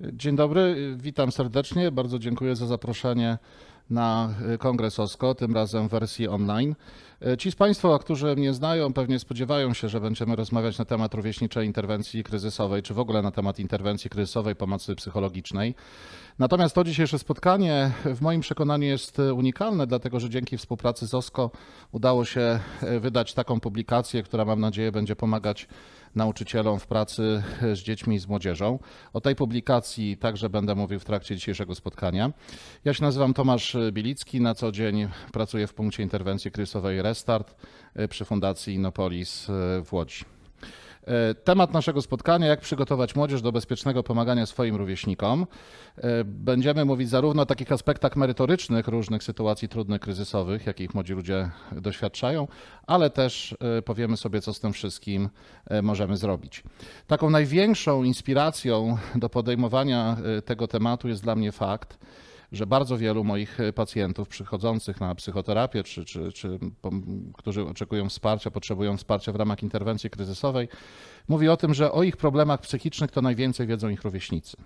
Dzień dobry, witam serdecznie. Bardzo dziękuję za zaproszenie na kongres OSKO, tym razem w wersji online. Ci z Państwa, którzy mnie znają, pewnie spodziewają się, że będziemy rozmawiać na temat rówieśniczej interwencji kryzysowej, czy w ogóle na temat interwencji kryzysowej pomocy psychologicznej. Natomiast to dzisiejsze spotkanie w moim przekonaniu jest unikalne, dlatego że dzięki współpracy z OSKO udało się e, wydać taką publikację, która mam nadzieję będzie pomagać nauczycielom w pracy z dziećmi i z młodzieżą. O tej publikacji także będę mówił w trakcie dzisiejszego spotkania. Ja się nazywam Tomasz Bilicki, na co dzień pracuję w punkcie interwencji kryzysowej Restart e, przy Fundacji Inopolis e, w Łodzi. E, temat naszego spotkania: jak przygotować młodzież do bezpiecznego pomagania swoim rówieśnikom. E, będziemy mówić zarówno o takich aspektach merytorycznych różnych sytuacji trudnych, kryzysowych, jakich młodzi ludzie doświadczają, ale też e, powiemy sobie, co z tym wszystkim możemy zrobić. Taką największą inspiracją do podejmowania tego tematu jest dla mnie fakt, że bardzo wielu moich e, pacjentów przychodzących na psychoterapię, czy, czy, czy którzy oczekują wsparcia, potrzebują wsparcia w ramach interwencji kryzysowej, mówi o tym, że o ich problemach psychicznych to najwięcej wiedzą ich rówieśnicy.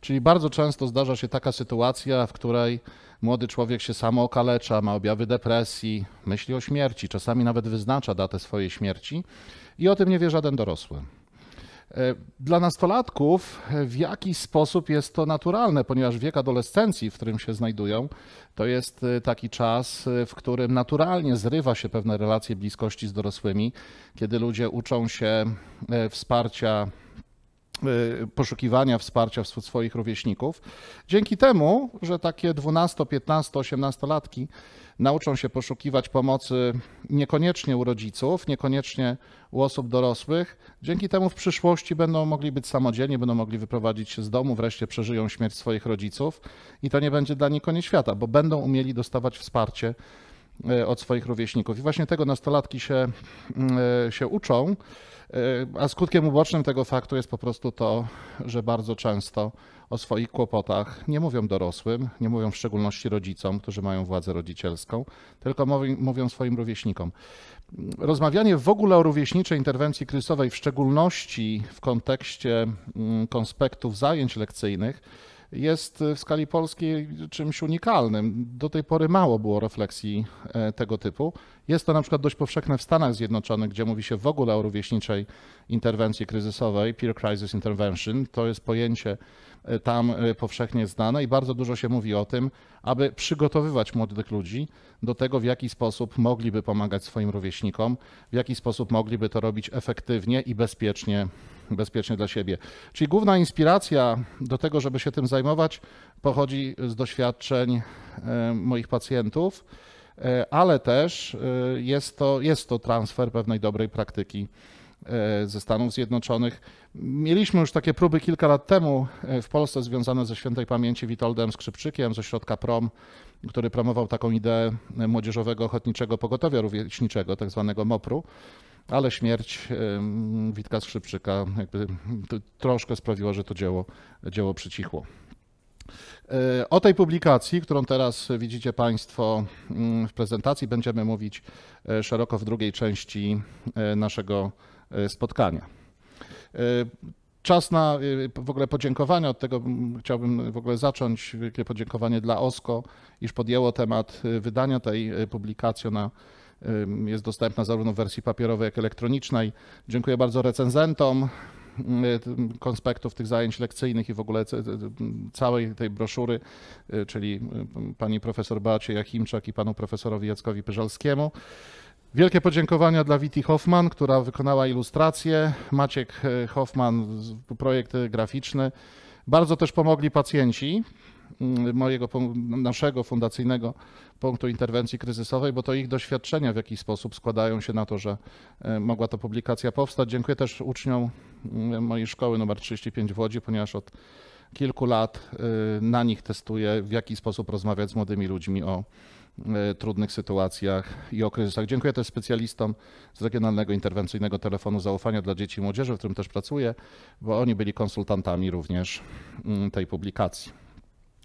Czyli bardzo często zdarza się taka sytuacja, w której młody człowiek się samo okalecza, ma objawy depresji, myśli o śmierci, czasami nawet wyznacza datę swojej śmierci i o tym nie wie żaden dorosły. E, dla nastolatków e, w jakiś sposób jest to naturalne, ponieważ wiek adolescencji, w którym się znajdują, to jest e, taki czas, w którym naturalnie zrywa się pewne relacje bliskości z dorosłymi, kiedy ludzie uczą się wsparcia Y, poszukiwania wsparcia wśród swoich rówieśników. Dzięki temu, że takie 12, 15, 18 latki nauczą się poszukiwać pomocy niekoniecznie u rodziców, niekoniecznie u osób dorosłych, dzięki temu w przyszłości będą mogli być samodzielni, będą mogli wyprowadzić się z domu, wreszcie przeżyją śmierć swoich rodziców i to nie będzie dla nich koniec świata, bo będą umieli dostawać wsparcie E, od swoich rówieśników. I właśnie tego nastolatki się, mm, e, się uczą, e, a skutkiem ubocznym tego faktu jest po prostu to, że bardzo często o swoich kłopotach nie mówią dorosłym, nie mówią w szczególności rodzicom, którzy mają władzę rodzicielską, tylko mówią swoim rówieśnikom. Rozmawianie w ogóle o rówieśniczej interwencji kryzysowej, w szczególności w kontekście mm, konspektów zajęć lekcyjnych, jest w skali polskiej czymś unikalnym. Do tej pory mało było refleksji e, tego typu. Jest to na przykład dość powszechne w Stanach Zjednoczonych, gdzie mówi się w ogóle o rówieśniczej interwencji kryzysowej, peer crisis intervention. To jest pojęcie e, tam e, powszechnie znane i bardzo dużo się mówi o tym, aby przygotowywać młodych ludzi do tego, w jaki sposób mogliby pomagać swoim rówieśnikom, w jaki sposób mogliby to robić efektywnie i bezpiecznie bezpiecznie dla siebie. Czyli główna inspiracja do tego, żeby się tym zajmować, pochodzi z doświadczeń e, moich pacjentów, e, ale też e, jest to, jest to transfer pewnej dobrej praktyki ze Stanów Zjednoczonych. Mieliśmy już takie próby kilka lat temu w Polsce związane ze świętej pamięci Witoldem Skrzypczykiem ze środka PROM, który promował taką ideę młodzieżowego ochotniczego pogotowia rówieśniczego, tak zwanego MOPR-u ale śmierć Witka Skrzypczyka jakby troszkę sprawiła, że to dzieło, dzieło przycichło. E, o tej publikacji, którą teraz widzicie Państwo mm, w prezentacji, będziemy mówić e, szeroko w drugiej części e, naszego spotkania. Czas na w ogóle podziękowania. Od tego mm, chciałbym w ogóle zacząć. Wielkie podziękowanie dla OSKO, iż podjęło temat wydania tej publikacji. Ona jest dostępna zarówno w wersji papierowej, jak i elektronicznej. Dziękuję bardzo recenzentom y, konspektów tych zajęć lekcyjnych i w ogóle całej tej broszury, y, czyli y, pani profesor Beacie Jachimczak i panu profesorowi Jackowi Pyżalskiemu. Wielkie podziękowania dla Witi Hoffman, która wykonała ilustrację, Maciek Hoffman, projekt graficzny. Bardzo też pomogli pacjenci, Mm, mojego, naszego fundacyjnego punktu interwencji kryzysowej, bo to ich doświadczenia w jakiś sposób składają się na to, że e, mogła ta publikacja powstać. Dziękuję też uczniom mm, mojej szkoły nr 35 w Łodzi, ponieważ od kilku lat e, na nich testuję, w jaki sposób rozmawiać z młodymi ludźmi o e, trudnych sytuacjach i o kryzysach. Dziękuję też specjalistom z Regionalnego Interwencyjnego Telefonu Zaufania dla Dzieci i Młodzieży, w którym też pracuję, bo oni byli konsultantami również mm, tej publikacji.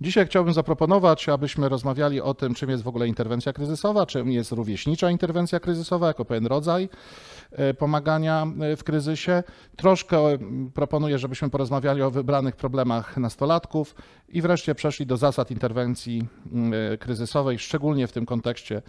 Dzisiaj chciałbym zaproponować, abyśmy rozmawiali o tym, czym jest w ogóle interwencja kryzysowa, czym jest rówieśnicza interwencja kryzysowa jako pewien rodzaj e, pomagania e, w kryzysie. Troszkę e, proponuję, żebyśmy porozmawiali o wybranych problemach nastolatków i wreszcie przeszli do zasad interwencji mm, kryzysowej, szczególnie w tym kontekście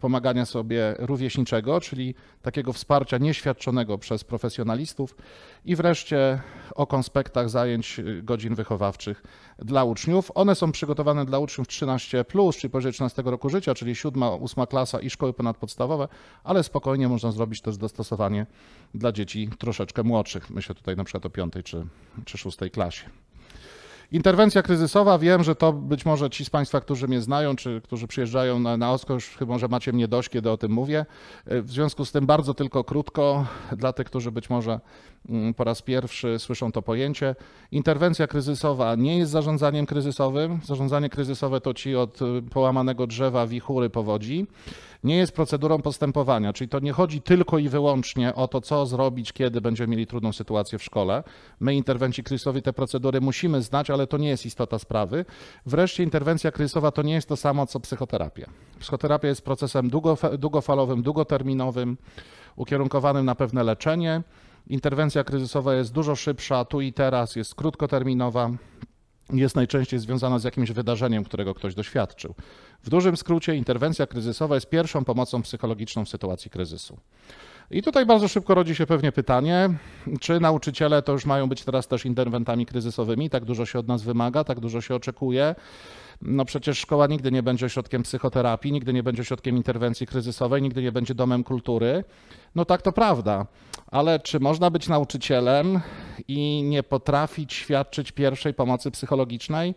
pomagania sobie rówieśniczego, czyli takiego wsparcia nieświadczonego przez profesjonalistów i wreszcie o konspektach zajęć godzin wychowawczych dla uczniów one są przygotowane dla uczniów 13, czyli poniżej 13 roku życia, czyli 7, 8 klasa i szkoły ponadpodstawowe, ale spokojnie można zrobić też dostosowanie dla dzieci troszeczkę młodszych. Myślę tutaj na przykład o 5 czy, czy 6 klasie. Interwencja kryzysowa, wiem, że to być może ci z Państwa, którzy mnie znają, czy którzy przyjeżdżają na, na Oskosz, chyba, że macie mnie dość, kiedy o tym mówię. Y, w związku z tym bardzo tylko krótko, dla tych, którzy być może mm, po raz pierwszy słyszą to pojęcie. Interwencja kryzysowa nie jest zarządzaniem kryzysowym. Zarządzanie kryzysowe to ci od y, połamanego drzewa, wichury, powodzi nie jest procedurą postępowania, czyli to nie chodzi tylko i wyłącznie o to, co zrobić, kiedy będziemy mieli trudną sytuację w szkole. My, interwenci kryzysowi, te procedury musimy znać, ale to nie jest istota sprawy. Wreszcie interwencja kryzysowa to nie jest to samo, co psychoterapia. Psychoterapia jest procesem długofalowym, długoterminowym, ukierunkowanym na pewne leczenie. Interwencja kryzysowa jest dużo szybsza, tu i teraz, jest krótkoterminowa jest najczęściej związana z jakimś wydarzeniem, którego ktoś doświadczył. W dużym skrócie, interwencja kryzysowa jest pierwszą pomocą psychologiczną w sytuacji kryzysu. I tutaj bardzo szybko rodzi się pewnie pytanie, czy nauczyciele to już mają być teraz też interwentami kryzysowymi? Tak dużo się od nas wymaga, tak dużo się oczekuje. No przecież szkoła nigdy nie będzie ośrodkiem psychoterapii, nigdy nie będzie ośrodkiem interwencji kryzysowej, nigdy nie będzie domem kultury. No tak to prawda, ale czy można być nauczycielem i nie potrafić świadczyć pierwszej pomocy psychologicznej?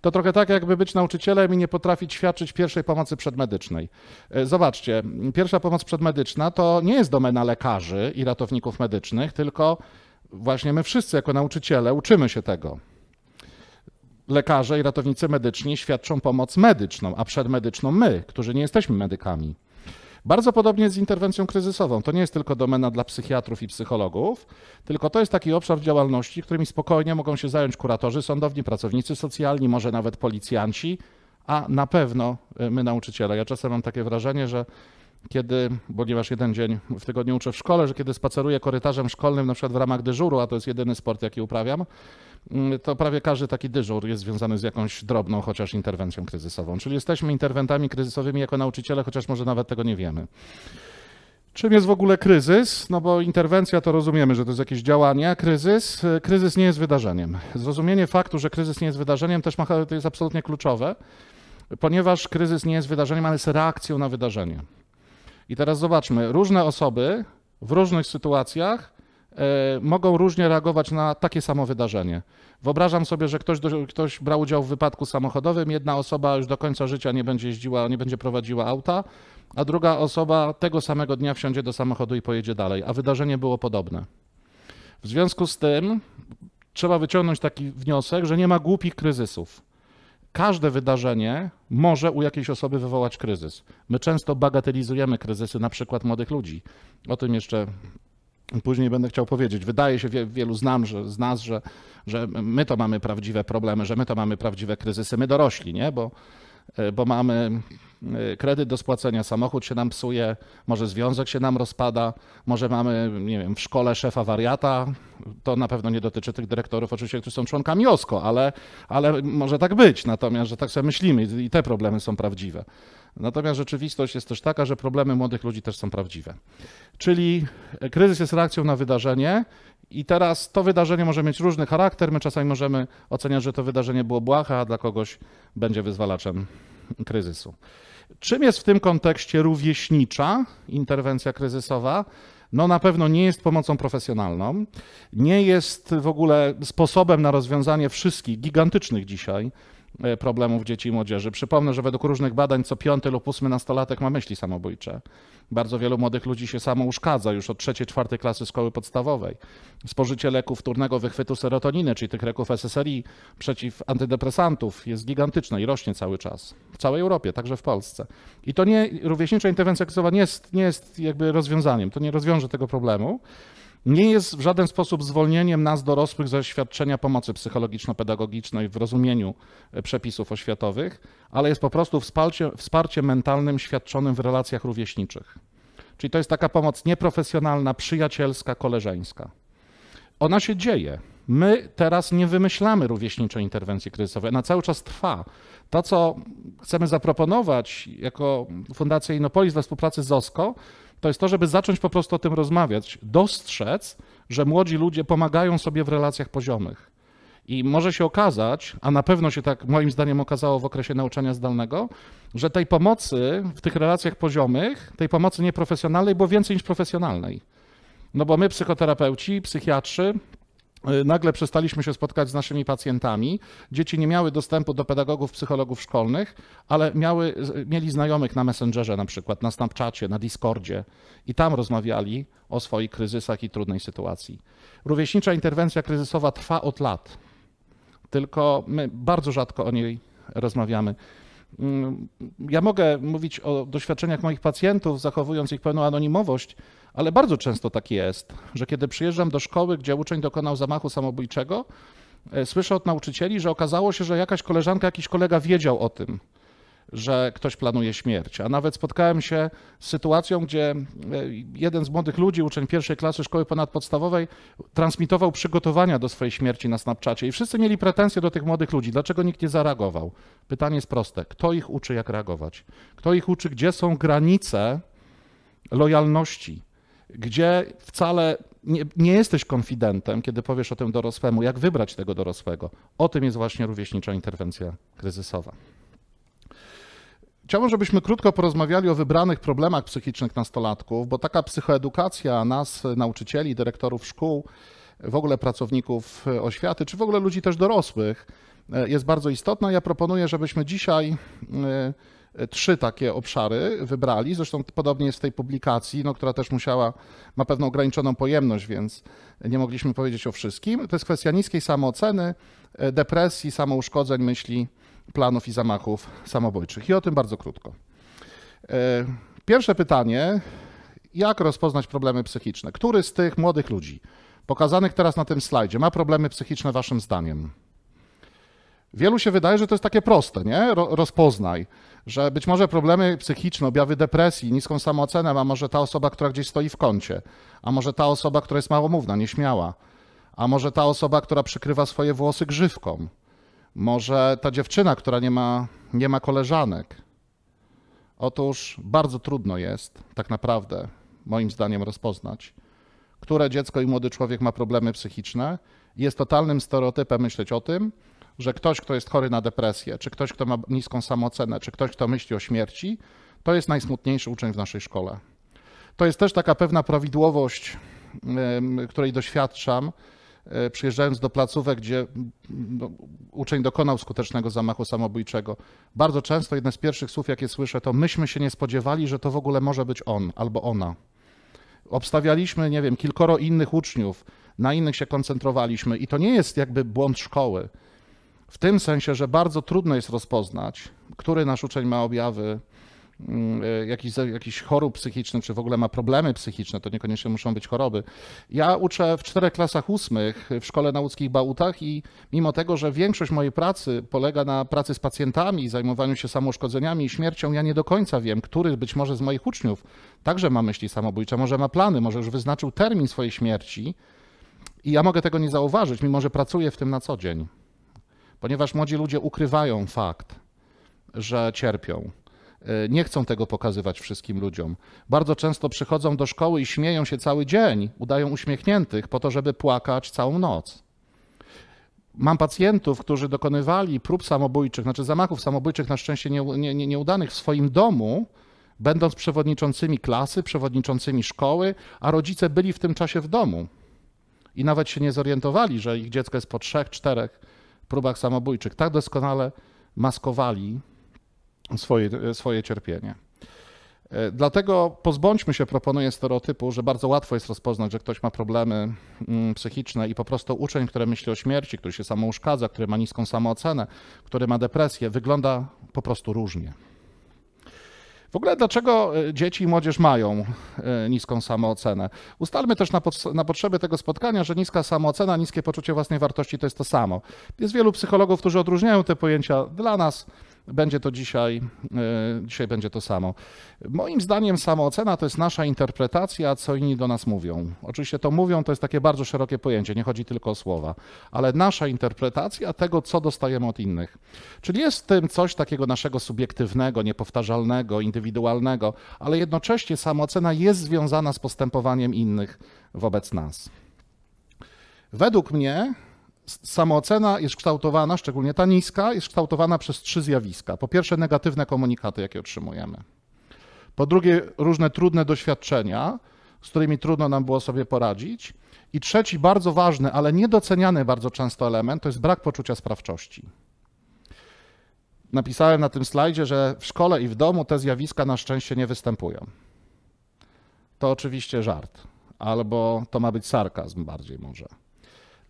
To trochę tak, jakby być nauczycielem i nie potrafić świadczyć pierwszej pomocy przedmedycznej. E, zobaczcie, pierwsza pomoc przedmedyczna to nie jest domena lekarzy i ratowników medycznych, tylko właśnie my wszyscy jako nauczyciele uczymy się tego. Lekarze i ratownicy medyczni świadczą pomoc medyczną, a przedmedyczną my, którzy nie jesteśmy medykami. Bardzo podobnie jest z interwencją kryzysową. To nie jest tylko domena dla psychiatrów i psychologów, tylko to jest taki obszar działalności, którymi spokojnie mogą się zająć kuratorzy sądowni, pracownicy socjalni, może nawet policjanci, a na pewno y, my nauczyciele. Ja czasem mam takie wrażenie, że kiedy, bo ponieważ jeden dzień w tygodniu uczę w szkole, że kiedy spaceruję korytarzem szkolnym, na przykład w ramach dyżuru, a to jest jedyny sport, jaki uprawiam, mm, to prawie każdy taki dyżur jest związany z jakąś drobną chociaż interwencją kryzysową. Czyli jesteśmy interwentami kryzysowymi jako nauczyciele, chociaż może nawet tego nie wiemy. Czym jest w ogóle kryzys? No bo interwencja to rozumiemy, że to jest jakieś działanie. Kryzys, y, kryzys nie jest wydarzeniem. Zrozumienie faktu, że kryzys nie jest wydarzeniem, też ma, to jest absolutnie kluczowe, ponieważ kryzys nie jest wydarzeniem, ale jest reakcją na wydarzenie. I teraz zobaczmy, różne osoby w różnych sytuacjach e, mogą różnie reagować na takie samo wydarzenie. Wyobrażam sobie, że ktoś, ktoś brał udział w wypadku samochodowym, jedna osoba już do końca życia nie będzie jeździła, nie będzie prowadziła auta, a druga osoba tego samego dnia wsiądzie do samochodu i pojedzie dalej, a wydarzenie było podobne. W związku z tym trzeba wyciągnąć taki wniosek, że nie ma głupich kryzysów każde wydarzenie może u jakiejś osoby wywołać kryzys. My często bagatelizujemy kryzysy, na przykład młodych ludzi. O tym jeszcze później będę chciał powiedzieć. Wydaje się wielu znam, że, z nas, że, że my to mamy prawdziwe problemy, że my to mamy prawdziwe kryzysy, my dorośli, nie? Bo, e, bo mamy Y, kredyt do spłacenia, samochód się nam psuje, może związek się nam rozpada, może mamy, nie wiem, w szkole szefa wariata. To na pewno nie dotyczy tych dyrektorów, oczywiście, którzy są członkami OSKO, ale, ale może tak być. Natomiast, że tak sobie myślimy i te problemy są prawdziwe. Natomiast rzeczywistość jest też taka, że problemy młodych ludzi też są prawdziwe. Czyli e, kryzys jest reakcją na wydarzenie i teraz to wydarzenie może mieć różny charakter. My czasami możemy oceniać, że to wydarzenie było błahe, a dla kogoś będzie wyzwalaczem kryzysu. Czym jest w tym kontekście rówieśnicza interwencja kryzysowa? no na pewno nie jest pomocą profesjonalną, nie jest w ogóle sposobem na rozwiązanie wszystkich gigantycznych dzisiaj E, problemów dzieci i młodzieży. Przypomnę, że według różnych badań co piąty lub ósmy nastolatek ma myśli samobójcze. Bardzo wielu młodych ludzi się samo uszkadza już od trzeciej, czwartej klasy szkoły podstawowej. Spożycie leków wtórnego wychwytu serotoniny, czyli tych leków SSRI przeciw antydepresantów jest gigantyczne i rośnie cały czas. W całej Europie, także w Polsce. I to nie, rówieśnicza interwencja kryzysowa nie jest, nie jest jakby rozwiązaniem, to nie rozwiąże tego problemu nie jest w żaden sposób zwolnieniem nas dorosłych ze świadczenia pomocy psychologiczno-pedagogicznej w rozumieniu e, przepisów oświatowych, ale jest po prostu wsparciem wsparcie mentalnym świadczonym w relacjach rówieśniczych. Czyli to jest taka pomoc nieprofesjonalna, przyjacielska, koleżeńska. Ona się dzieje. My teraz nie wymyślamy rówieśniczej interwencji kryzysowej, ona cały czas trwa. To, co chcemy zaproponować jako Fundacja Innopolis we współpracy z OSKO, to jest to, żeby zacząć po prostu o tym rozmawiać, dostrzec, że młodzi ludzie pomagają sobie w relacjach poziomych. I może się okazać, a na pewno się tak moim zdaniem okazało w okresie nauczania zdalnego, że tej pomocy w tych relacjach poziomych, tej pomocy nieprofesjonalnej było więcej niż profesjonalnej. No bo my, psychoterapeuci, psychiatrzy, Y, nagle przestaliśmy się spotkać z naszymi pacjentami. Dzieci nie miały dostępu do pedagogów, psychologów szkolnych, ale miały, mieli znajomych na Messengerze na przykład, na Snapchacie, na Discordzie i tam rozmawiali o swoich kryzysach i trudnej sytuacji. Rówieśnicza interwencja kryzysowa trwa od lat, tylko my bardzo rzadko o niej rozmawiamy ja mogę mówić o doświadczeniach moich pacjentów, zachowując ich pełną anonimowość, ale bardzo często tak jest, że kiedy przyjeżdżam do szkoły, gdzie uczeń dokonał zamachu samobójczego, e, słyszę od nauczycieli, że okazało się, że jakaś koleżanka, jakiś kolega wiedział o tym że ktoś planuje śmierć. A nawet spotkałem się z sytuacją, gdzie e, jeden z młodych ludzi, uczeń pierwszej klasy szkoły ponadpodstawowej, transmitował przygotowania do swojej śmierci na Snapchacie i wszyscy mieli pretensje do tych młodych ludzi. Dlaczego nikt nie zareagował? Pytanie jest proste. Kto ich uczy, jak reagować? Kto ich uczy, gdzie są granice lojalności? Gdzie wcale nie, nie, jesteś konfidentem, kiedy powiesz o tym dorosłemu, jak wybrać tego dorosłego. O tym jest właśnie rówieśnicza interwencja kryzysowa. Chciałbym, żebyśmy krótko porozmawiali o wybranych problemach psychicznych nastolatków, bo taka psychoedukacja nas, nauczycieli, dyrektorów szkół, w ogóle pracowników e, oświaty, czy w ogóle ludzi też dorosłych, e, jest bardzo istotna. Ja proponuję, żebyśmy dzisiaj e, trzy takie obszary wybrali. Zresztą podobnie jest w tej publikacji, no, która też musiała, ma pewną ograniczoną pojemność, więc nie mogliśmy powiedzieć o wszystkim. To jest kwestia niskiej samooceny, depresji, samouszkodzeń myśli planów i zamachów samobójczych. I o tym bardzo krótko. E, pierwsze pytanie: jak rozpoznać problemy psychiczne? Który z tych młodych ludzi pokazanych teraz na tym slajdzie ma problemy psychiczne, waszym zdaniem? Wielu się wydaje, że to jest takie proste, nie? Rozpoznaj, że być może problemy psychiczne, objawy depresji, niską samoocenę, a może ta osoba, która gdzieś stoi w kącie, a może ta osoba, która jest małomówna, nieśmiała, a może ta osoba, która przykrywa swoje włosy grzywką, może ta dziewczyna, która nie ma, nie ma koleżanek. Otóż bardzo trudno jest, tak naprawdę, moim zdaniem, rozpoznać, które dziecko i młody człowiek ma problemy psychiczne. Jest totalnym stereotypem myśleć o tym, że ktoś, kto jest chory na depresję, czy ktoś, kto ma niską samoocenę, czy ktoś, kto myśli o śmierci, to jest najsmutniejszy uczeń w naszej szkole. To jest też taka pewna prawidłowość, której doświadczam, E, przyjeżdżając do placówek, gdzie no, uczeń dokonał skutecznego zamachu samobójczego, bardzo często jedne z pierwszych słów, jakie słyszę, to myśmy się nie spodziewali, że to w ogóle może być on albo ona. Obstawialiśmy, nie wiem, kilkoro innych uczniów, na innych się koncentrowaliśmy i to nie jest jakby błąd szkoły. W tym sensie, że bardzo trudno jest rozpoznać, który nasz uczeń ma objawy Mm, e, jakiś, jakiś chorób psychicznych, czy w ogóle ma problemy psychiczne, to niekoniecznie muszą być choroby. Ja uczę w czterech klasach ósmych w Szkole na łódzkich Bałutach i mimo tego, że większość mojej pracy polega na pracy z pacjentami, zajmowaniu się samouszkodzeniami i śmiercią, ja nie do końca wiem, który być może z moich uczniów także ma myśli samobójcze, może ma plany, może już wyznaczył termin swojej śmierci i ja mogę tego nie zauważyć, mimo że pracuję w tym na co dzień. Ponieważ młodzi ludzie ukrywają fakt, że cierpią E, nie chcą tego pokazywać wszystkim ludziom. Bardzo często przychodzą do szkoły i śmieją się cały dzień, udają uśmiechniętych po to, żeby płakać całą noc. Mam pacjentów, którzy dokonywali prób samobójczych, znaczy zamachów samobójczych, na szczęście nie, nie, nieudanych w swoim domu, będąc przewodniczącymi klasy, przewodniczącymi szkoły, a rodzice byli w tym czasie w domu i nawet się nie zorientowali, że ich dziecko jest po trzech, czterech próbach samobójczych. Tak doskonale maskowali swoje, swoje cierpienie. E, dlatego pozbądźmy się, proponuję stereotypu, że bardzo łatwo jest rozpoznać, że ktoś ma problemy mm, psychiczne i po prostu uczeń, który myśli o śmierci, który się samouszkadza, który ma niską samoocenę, który ma depresję, wygląda po prostu różnie. W ogóle dlaczego e, dzieci i młodzież mają e, niską samoocenę? Ustalmy też na, na, potrzeby tego spotkania, że niska samoocena, niskie poczucie własnej wartości to jest to samo. Jest wielu psychologów, którzy odróżniają te pojęcia. Dla nas będzie to dzisiaj, e, dzisiaj będzie to samo. Moim zdaniem samoocena to jest nasza interpretacja, co inni do nas mówią. Oczywiście to mówią to jest takie bardzo szerokie pojęcie, nie chodzi tylko o słowa, ale nasza interpretacja tego, co dostajemy od innych. Czyli jest w tym coś takiego naszego subiektywnego, niepowtarzalnego, indywidualnego, ale jednocześnie samoocena jest związana z postępowaniem innych wobec nas. Według mnie samoocena jest kształtowana, szczególnie ta niska, jest kształtowana przez trzy zjawiska. Po pierwsze, negatywne komunikaty, jakie otrzymujemy. Po drugie, różne trudne doświadczenia, z którymi trudno nam było sobie poradzić. I trzeci, bardzo ważny, ale niedoceniany bardzo często element, to jest brak poczucia sprawczości. Napisałem na tym slajdzie, że w szkole i w domu te zjawiska na szczęście nie występują. To oczywiście żart, albo to ma być sarkazm bardziej może.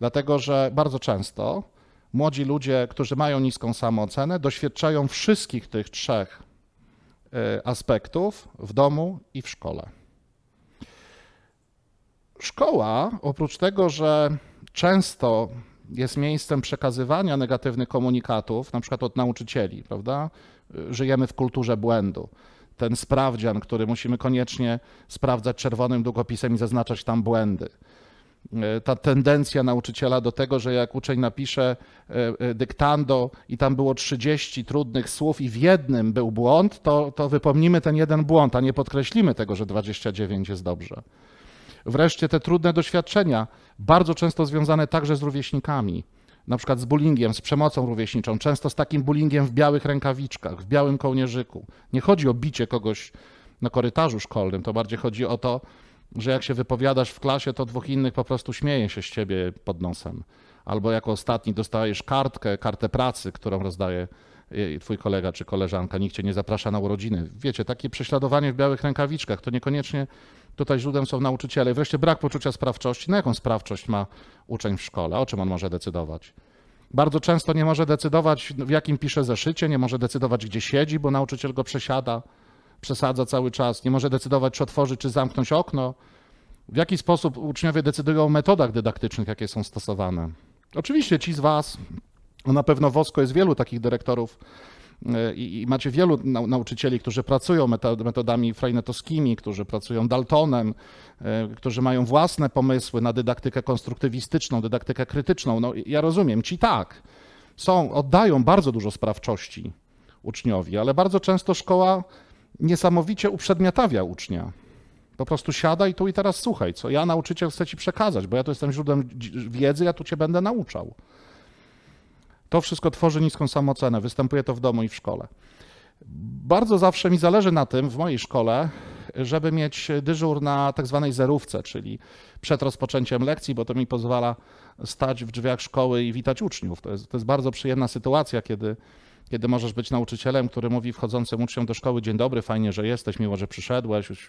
Dlatego, że bardzo często młodzi ludzie, którzy mają niską samoocenę, doświadczają wszystkich tych trzech y, aspektów w domu i w szkole. Szkoła, oprócz tego, że często jest miejscem przekazywania negatywnych komunikatów, na przykład od nauczycieli, prawda? Y, żyjemy w kulturze błędu. Ten sprawdzian, który musimy koniecznie sprawdzać czerwonym długopisem i zaznaczać tam błędy. E, ta tendencja nauczyciela do tego, że jak uczeń napisze e, e, dyktando i tam było 30 trudnych słów i w jednym był błąd, to, to wypomnimy ten jeden błąd, a nie podkreślimy tego, że 29 jest dobrze. Wreszcie te trudne doświadczenia, bardzo często związane także z rówieśnikami, na przykład z bullyingiem, z przemocą rówieśniczą, często z takim bullyingiem w białych rękawiczkach, w białym kołnierzyku. Nie chodzi o bicie kogoś na korytarzu szkolnym, to bardziej chodzi o to, że jak się wypowiadasz w klasie, to dwóch innych po prostu śmieje się z ciebie pod nosem. Albo jako ostatni dostajesz kartkę, kartę pracy, którą rozdaje e, twój kolega czy koleżanka, nikt cię nie zaprasza na urodziny. Wiecie, takie prześladowanie w białych rękawiczkach, to niekoniecznie tutaj źródłem są nauczyciele. Wreszcie brak poczucia sprawczości. Na no jaką sprawczość ma uczeń w szkole? O czym on może decydować? Bardzo często nie może decydować, w jakim pisze zeszycie, nie może decydować, gdzie siedzi, bo nauczyciel go przesiada, przesadza cały czas, nie może decydować, czy otworzyć, czy zamknąć okno, w jaki sposób uczniowie decydują o metodach dydaktycznych, jakie są stosowane. Oczywiście ci z Was, no na pewno w OSKO jest wielu takich dyrektorów e, i, i macie wielu nau nauczycieli, którzy pracują metodami freinetowskimi, którzy pracują Daltonem, e, którzy mają własne pomysły na dydaktykę konstruktywistyczną, dydaktykę krytyczną. No, ja rozumiem, ci tak. Są, oddają bardzo dużo sprawczości uczniowi, ale bardzo często szkoła niesamowicie tawia ucznia. Po prostu siadaj tu i teraz słuchaj, co ja nauczyciel chcę ci przekazać, bo ja tu jestem źródłem wiedzy, ja tu cię będę nauczał. To wszystko tworzy niską samocenę, występuje to w domu i w szkole. Bardzo zawsze mi zależy na tym w mojej szkole, żeby mieć dyżur na tak zwanej zerówce, czyli przed rozpoczęciem lekcji, bo to mi pozwala stać w drzwiach szkoły i witać uczniów. To jest, to jest bardzo przyjemna sytuacja, kiedy, kiedy możesz być nauczycielem, który mówi wchodzącym uczniom do szkoły: Dzień dobry, fajnie, że jesteś, miło, że przyszedłeś. Już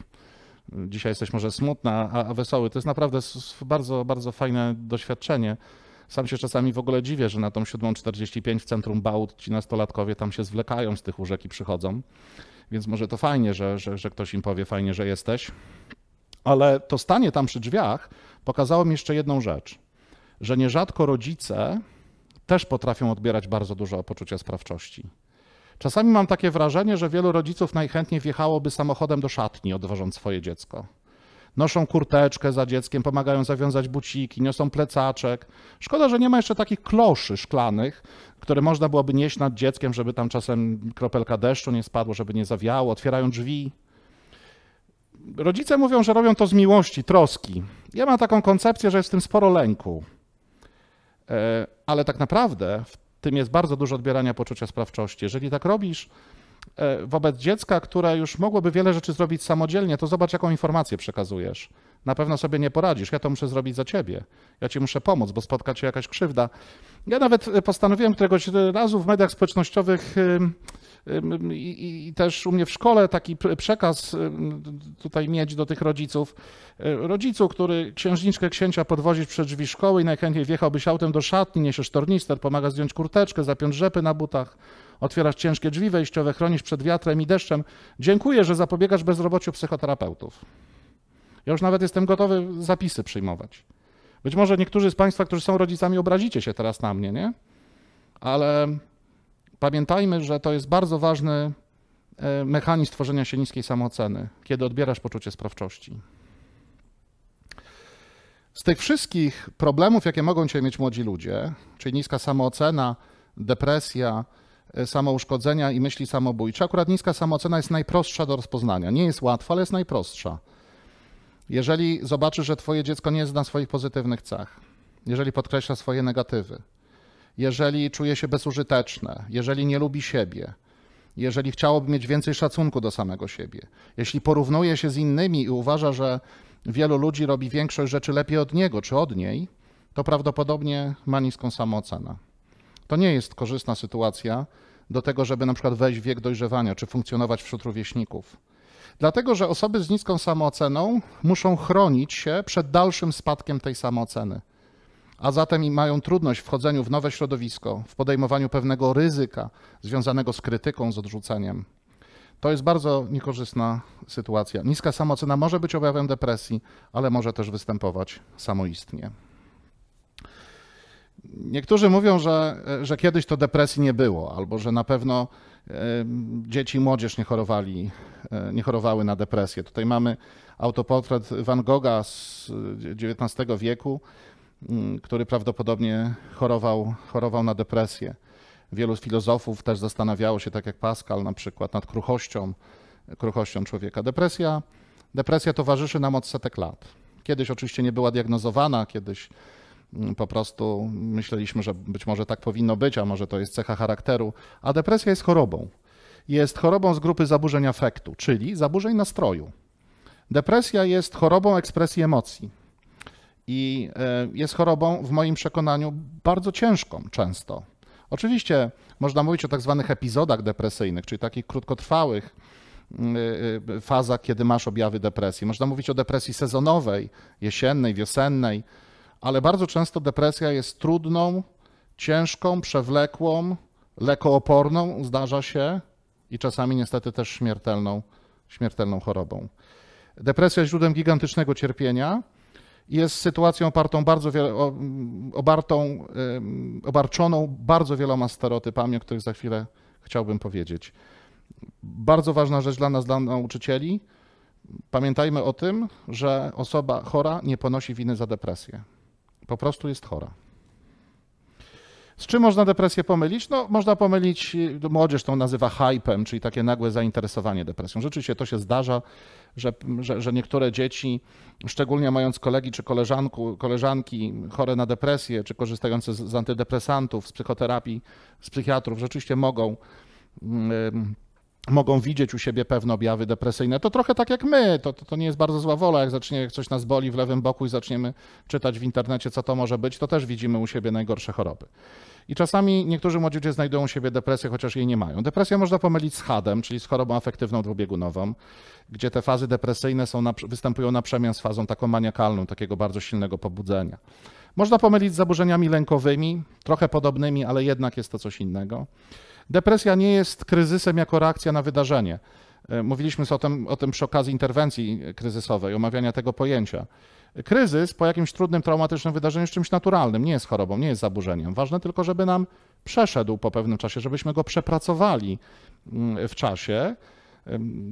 dzisiaj jesteś może smutna, a, a wesoły. To jest naprawdę bardzo, bardzo fajne doświadczenie. Sam się czasami w ogóle dziwię, że na tą 7.45 w centrum Bałt ci nastolatkowie tam się zwlekają z tych łóżek i przychodzą. Więc może to fajnie, że, że, że ktoś im powie fajnie, że jesteś. Ale to stanie tam przy drzwiach pokazało mi jeszcze jedną rzecz, że nierzadko rodzice też potrafią odbierać bardzo dużo poczucia sprawczości. Czasami mam takie wrażenie, że wielu rodziców najchętniej wjechałoby samochodem do szatni, odwożąc swoje dziecko. Noszą kurteczkę za dzieckiem, pomagają zawiązać buciki, niosą plecaczek. Szkoda, że nie ma jeszcze takich kloszy szklanych, które można byłoby nieść nad dzieckiem, żeby tam czasem kropelka deszczu nie spadło, żeby nie zawiało. Otwierają drzwi. Rodzice mówią, że robią to z miłości, troski. Ja mam taką koncepcję, że jest w tym sporo lęku. E, ale tak naprawdę w tym jest bardzo dużo odbierania poczucia sprawczości. Jeżeli tak robisz e, wobec dziecka, które już mogłoby wiele rzeczy zrobić samodzielnie, to zobacz, jaką informację przekazujesz. Na pewno sobie nie poradzisz, ja to muszę zrobić za ciebie. Ja ci muszę pomóc, bo spotka cię jakaś krzywda. Ja nawet postanowiłem któregoś razu w mediach społecznościowych i, I, też u mnie w szkole taki przekaz tutaj mieć do tych rodziców. E, rodzicu, który księżniczkę księcia podwozić przed drzwi szkoły i najchętniej wjechałbyś autem do szatni, niesiesz tornister, pomaga zdjąć kurteczkę, zapiąć rzepy na butach, otwierasz ciężkie drzwi wejściowe, chronisz przed wiatrem i deszczem. Dziękuję, że zapobiegasz bezrobociu psychoterapeutów. Ja już nawet jestem gotowy zapisy przyjmować. Być może niektórzy z Państwa, którzy są rodzicami, obrazicie się teraz na mnie, nie? Ale Pamiętajmy, że to jest bardzo ważny e, mechanizm tworzenia się niskiej samooceny, kiedy odbierasz poczucie sprawczości. Z tych wszystkich problemów, jakie mogą cię mieć młodzi ludzie, czyli niska samoocena, depresja, e, samouszkodzenia i myśli samobójcze, akurat niska samoocena jest najprostsza do rozpoznania. Nie jest łatwa, ale jest najprostsza. Jeżeli zobaczysz, że twoje dziecko nie zna swoich pozytywnych cech, jeżeli podkreśla swoje negatywy, jeżeli czuje się bezużyteczne, jeżeli nie lubi siebie, jeżeli chciałoby mieć więcej szacunku do samego siebie, jeśli porównuje się z innymi i uważa, że wielu ludzi robi większość rzeczy lepiej od niego czy od niej, to prawdopodobnie ma niską samoocenę. To nie jest korzystna sytuacja do tego, żeby na przykład wejść w wiek dojrzewania czy funkcjonować wśród rówieśników. Dlatego, że osoby z niską samooceną muszą chronić się przed dalszym spadkiem tej samooceny a zatem i mają trudność w wchodzeniu w nowe środowisko, w podejmowaniu pewnego ryzyka związanego z krytyką, z odrzuceniem. To jest bardzo niekorzystna sytuacja. Niska samoocena może być objawem depresji, ale może też występować samoistnie. Niektórzy mówią, że, że kiedyś to depresji nie było, albo że na pewno e, dzieci i młodzież nie, chorowali, e, nie chorowały na depresję. Tutaj mamy autoportret Van Gogha z XIX e, wieku, Mm, który prawdopodobnie chorował, chorował na depresję. Wielu filozofów też zastanawiało się, tak jak Pascal na przykład, nad kruchością, kruchością człowieka. Depresja, depresja towarzyszy nam od setek lat. Kiedyś oczywiście nie była diagnozowana, kiedyś mm, po prostu myśleliśmy, że być może tak powinno być, a może to jest cecha charakteru, a depresja jest chorobą. Jest chorobą z grupy zaburzeń afektu, czyli zaburzeń nastroju. Depresja jest chorobą ekspresji emocji i e, jest chorobą, w moim przekonaniu, bardzo ciężką często. Oczywiście można mówić o tak zwanych epizodach depresyjnych, czyli takich krótkotrwałych mm, e, e, fazach, kiedy masz objawy depresji. Można mówić o depresji sezonowej, jesiennej, wiosennej, ale bardzo często depresja jest trudną, ciężką, przewlekłą, lekooporną, zdarza się i czasami niestety też śmiertelną, śmiertelną chorobą. Depresja jest źródłem gigantycznego cierpienia, jest sytuacją opartą bardzo obartą, obarczoną bardzo wieloma stereotypami, o których za chwilę chciałbym powiedzieć. Bardzo ważna rzecz dla nas, dla nauczycieli. Pamiętajmy o tym, że osoba chora nie ponosi winy za depresję. Po prostu jest chora. Z czym można depresję pomylić? No, można pomylić, y, młodzież tą nazywa hypem, czyli takie nagłe zainteresowanie depresją. Rzeczywiście to się zdarza, że, że, że niektóre dzieci, szczególnie mając kolegi czy koleżanku, koleżanki chore na depresję, czy korzystające z, z antydepresantów, z psychoterapii, z psychiatrów, rzeczywiście mogą. Yy, mogą widzieć u siebie pewne objawy depresyjne. To trochę tak jak my, to, to, to, nie jest bardzo zła wola, jak zacznie jak coś nas boli w lewym boku i zaczniemy czytać w internecie, co to może być, to też widzimy u siebie najgorsze choroby. I czasami niektórzy młodzi ludzie znajdują u siebie depresję, chociaż jej nie mają. Depresję można pomylić z HAD-em, czyli z chorobą afektywną dwubiegunową, gdzie te fazy depresyjne są na, występują na przemian z fazą taką maniakalną, takiego bardzo silnego pobudzenia. Można pomylić z zaburzeniami lękowymi, trochę podobnymi, ale jednak jest to coś innego. Depresja nie jest kryzysem jako reakcja na wydarzenie. E, mówiliśmy o tym, o tym przy okazji interwencji kryzysowej, omawiania tego pojęcia. Kryzys po jakimś trudnym, traumatycznym wydarzeniu jest czymś naturalnym, nie jest chorobą, nie jest zaburzeniem. Ważne tylko, żeby nam przeszedł po pewnym czasie, żebyśmy go przepracowali mm, w czasie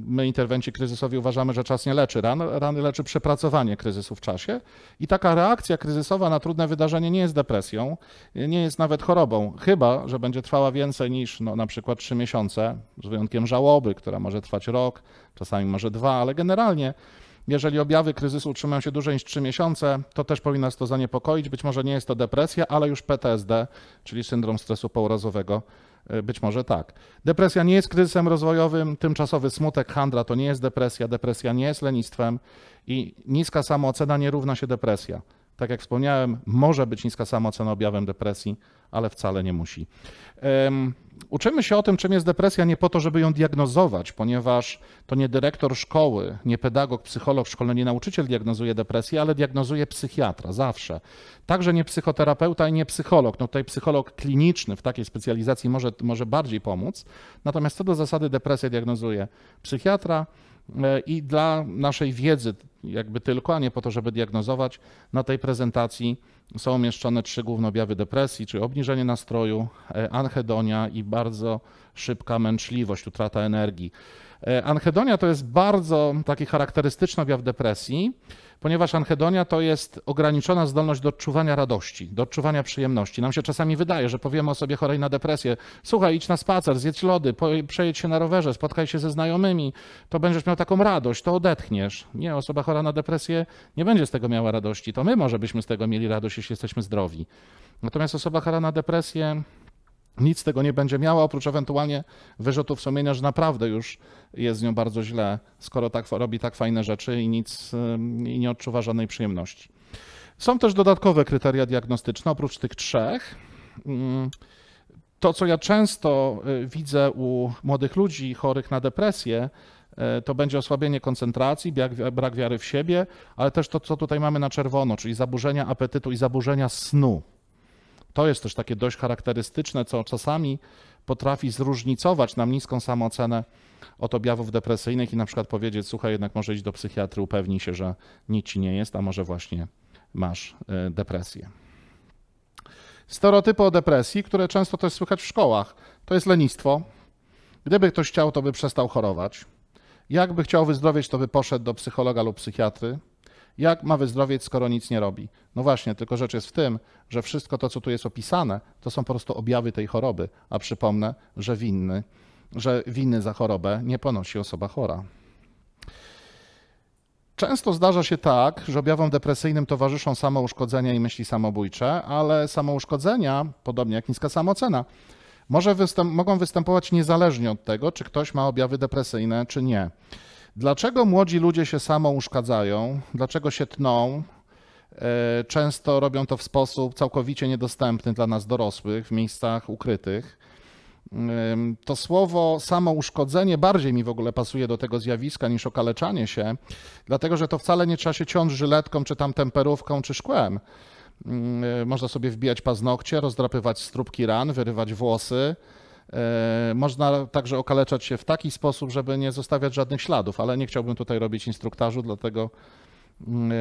My interwenci kryzysowi uważamy, że czas nie leczy ran, rany leczy przepracowanie kryzysu w czasie i taka reakcja kryzysowa na trudne wydarzenie nie jest depresją, nie jest nawet chorobą, chyba, że będzie trwała więcej niż no, na przykład trzy miesiące, z wyjątkiem żałoby, która może trwać rok, czasami może dwa, ale generalnie jeżeli objawy kryzysu utrzymają się dłużej niż 3 miesiące, to też powinno nas to zaniepokoić. Być może nie jest to depresja, ale już PTSD, czyli syndrom stresu pourazowego E, być może tak. Depresja nie jest kryzysem rozwojowym, tymczasowy smutek handra to nie jest depresja, depresja nie jest lenistwem i niska samoocena nie równa się depresja. Tak jak wspomniałem, może być niska samoocena objawem depresji, ale wcale nie musi. Um, uczymy się o tym, czym jest depresja, nie po to, żeby ją diagnozować, ponieważ to nie dyrektor szkoły, nie pedagog, psycholog szkolny, nie nauczyciel diagnozuje depresję, ale diagnozuje psychiatra zawsze. Także nie psychoterapeuta i nie psycholog. No tutaj psycholog kliniczny w takiej specjalizacji może, może bardziej pomóc. Natomiast co do zasady depresję diagnozuje psychiatra, E, i dla naszej wiedzy, jakby tylko, a nie po to, żeby diagnozować, na tej prezentacji są umieszczone trzy główne objawy depresji, czyli obniżenie nastroju, e, anhedonia i bardzo szybka męczliwość, utrata energii. E, anhedonia to jest bardzo taki charakterystyczny objaw depresji ponieważ anhedonia to jest ograniczona zdolność do odczuwania radości, do odczuwania przyjemności. Nam się czasami wydaje, że powiemy o sobie chorej na depresję, słuchaj, idź na spacer, zjedź lody, przejedź się na rowerze, spotkaj się ze znajomymi, to będziesz miał taką radość, to odetchniesz. Nie, osoba chora na depresję nie będzie z tego miała radości. To my może byśmy z tego mieli radość, jeśli jesteśmy zdrowi. Natomiast osoba chora na depresję nic z tego nie będzie miała, oprócz ewentualnie wyrzutów sumienia, że naprawdę już jest z nią bardzo źle, skoro tak, robi tak fajne rzeczy i nic y, i nie odczuwa żadnej przyjemności. Są też dodatkowe kryteria diagnostyczne, oprócz tych trzech. Mm, to, co ja często y, widzę u młodych ludzi chorych na depresję, y, to będzie osłabienie koncentracji, brak wiary w siebie, ale też to, co tutaj mamy na czerwono, czyli zaburzenia apetytu i zaburzenia snu. To jest też takie dość charakterystyczne, co czasami potrafi zróżnicować nam niską samoocenę od objawów depresyjnych i na przykład powiedzieć, słuchaj, jednak może iść do psychiatry, upewnij się, że nic ci nie jest, a może właśnie masz e, depresję. Stereotypy o depresji, które często też słychać w szkołach, to jest lenistwo. Gdyby ktoś chciał, to by przestał chorować. Jakby chciał wyzdrowieć, to by poszedł do psychologa lub psychiatry. Jak ma wyzdrowieć, skoro nic nie robi? No właśnie, tylko rzecz jest w tym, że wszystko to, co tu jest opisane, to są po prostu objawy tej choroby, a przypomnę, że winny, że winny za chorobę nie ponosi osoba chora. Często zdarza się tak, że objawom depresyjnym towarzyszą samouszkodzenia i myśli samobójcze, ale samouszkodzenia, podobnie jak niska samoocena, może występ mogą występować niezależnie od tego, czy ktoś ma objawy depresyjne, czy nie. Dlaczego młodzi ludzie się samo uszkadzają? Dlaczego się tną? E, często robią to w sposób całkowicie niedostępny dla nas dorosłych, w miejscach ukrytych. To słowo samo uszkodzenie bardziej mi w ogóle pasuje do tego zjawiska niż okaleczanie się, dlatego że to wcale nie trzeba się ciąć żyletką, czy tam temperówką, czy szkłem. Mm, e, można sobie wbijać paznokcie, rozdrapywać stróbki ran, wyrywać włosy, E, można także okaleczać się w taki sposób, żeby nie zostawiać żadnych śladów, ale nie chciałbym tutaj robić instruktażu, dlatego mm,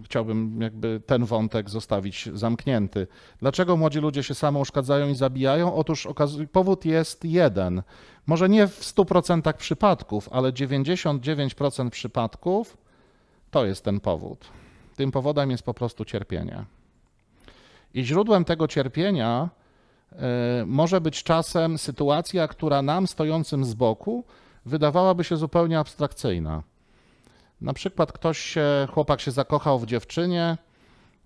e, chciałbym jakby ten wątek zostawić zamknięty. Dlaczego młodzi ludzie się samo uszkadzają i zabijają? Otóż powód jest jeden. Może nie w 100% przypadków, ale 99% przypadków to jest ten powód. Tym powodem jest po prostu cierpienie. I źródłem tego cierpienia E, może być czasem sytuacja, która nam stojącym z boku wydawałaby się zupełnie abstrakcyjna. Na przykład ktoś się, chłopak się zakochał w dziewczynie,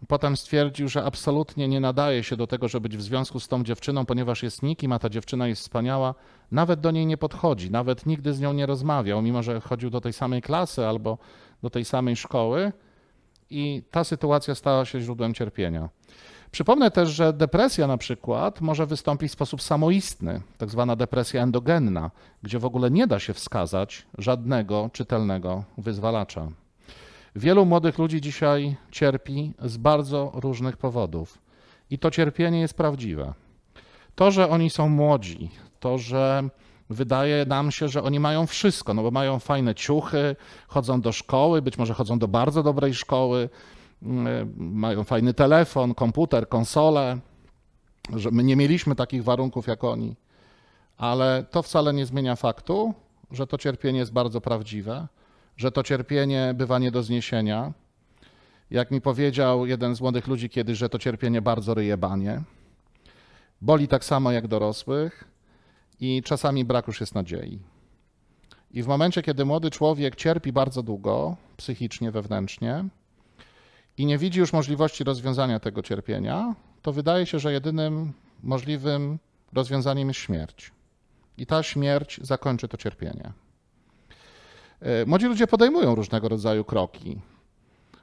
potem stwierdził, że absolutnie nie nadaje się do tego, żeby być w związku z tą dziewczyną, ponieważ jest nikim, a ta dziewczyna jest wspaniała, nawet do niej nie podchodzi, nawet nigdy z nią nie rozmawiał, mimo że chodził do tej samej klasy albo do tej samej szkoły i ta sytuacja stała się źródłem cierpienia. Przypomnę też, że depresja na przykład może wystąpić w sposób samoistny, tak zwana depresja endogenna, gdzie w ogóle nie da się wskazać żadnego czytelnego wyzwalacza. Wielu młodych ludzi dzisiaj cierpi z bardzo różnych powodów i to cierpienie jest prawdziwe. To, że oni są młodzi, to, że wydaje nam się, że oni mają wszystko, no bo mają fajne ciuchy, chodzą do szkoły, być może chodzą do bardzo dobrej szkoły, Mm, e, mają fajny telefon, komputer, konsolę, że my nie mieliśmy takich warunków jak oni. Ale to wcale nie zmienia faktu, że to cierpienie jest bardzo prawdziwe, że to cierpienie bywa nie do zniesienia. Jak mi powiedział jeden z młodych ludzi kiedyś, że to cierpienie bardzo ryjebanie. Boli tak samo jak dorosłych i czasami brak już jest nadziei. I w momencie, kiedy młody człowiek cierpi bardzo długo, psychicznie, wewnętrznie, i nie widzi już możliwości rozwiązania tego cierpienia, to wydaje się, że jedynym możliwym rozwiązaniem jest śmierć. I ta śmierć zakończy to cierpienie. E, młodzi ludzie podejmują różnego rodzaju kroki.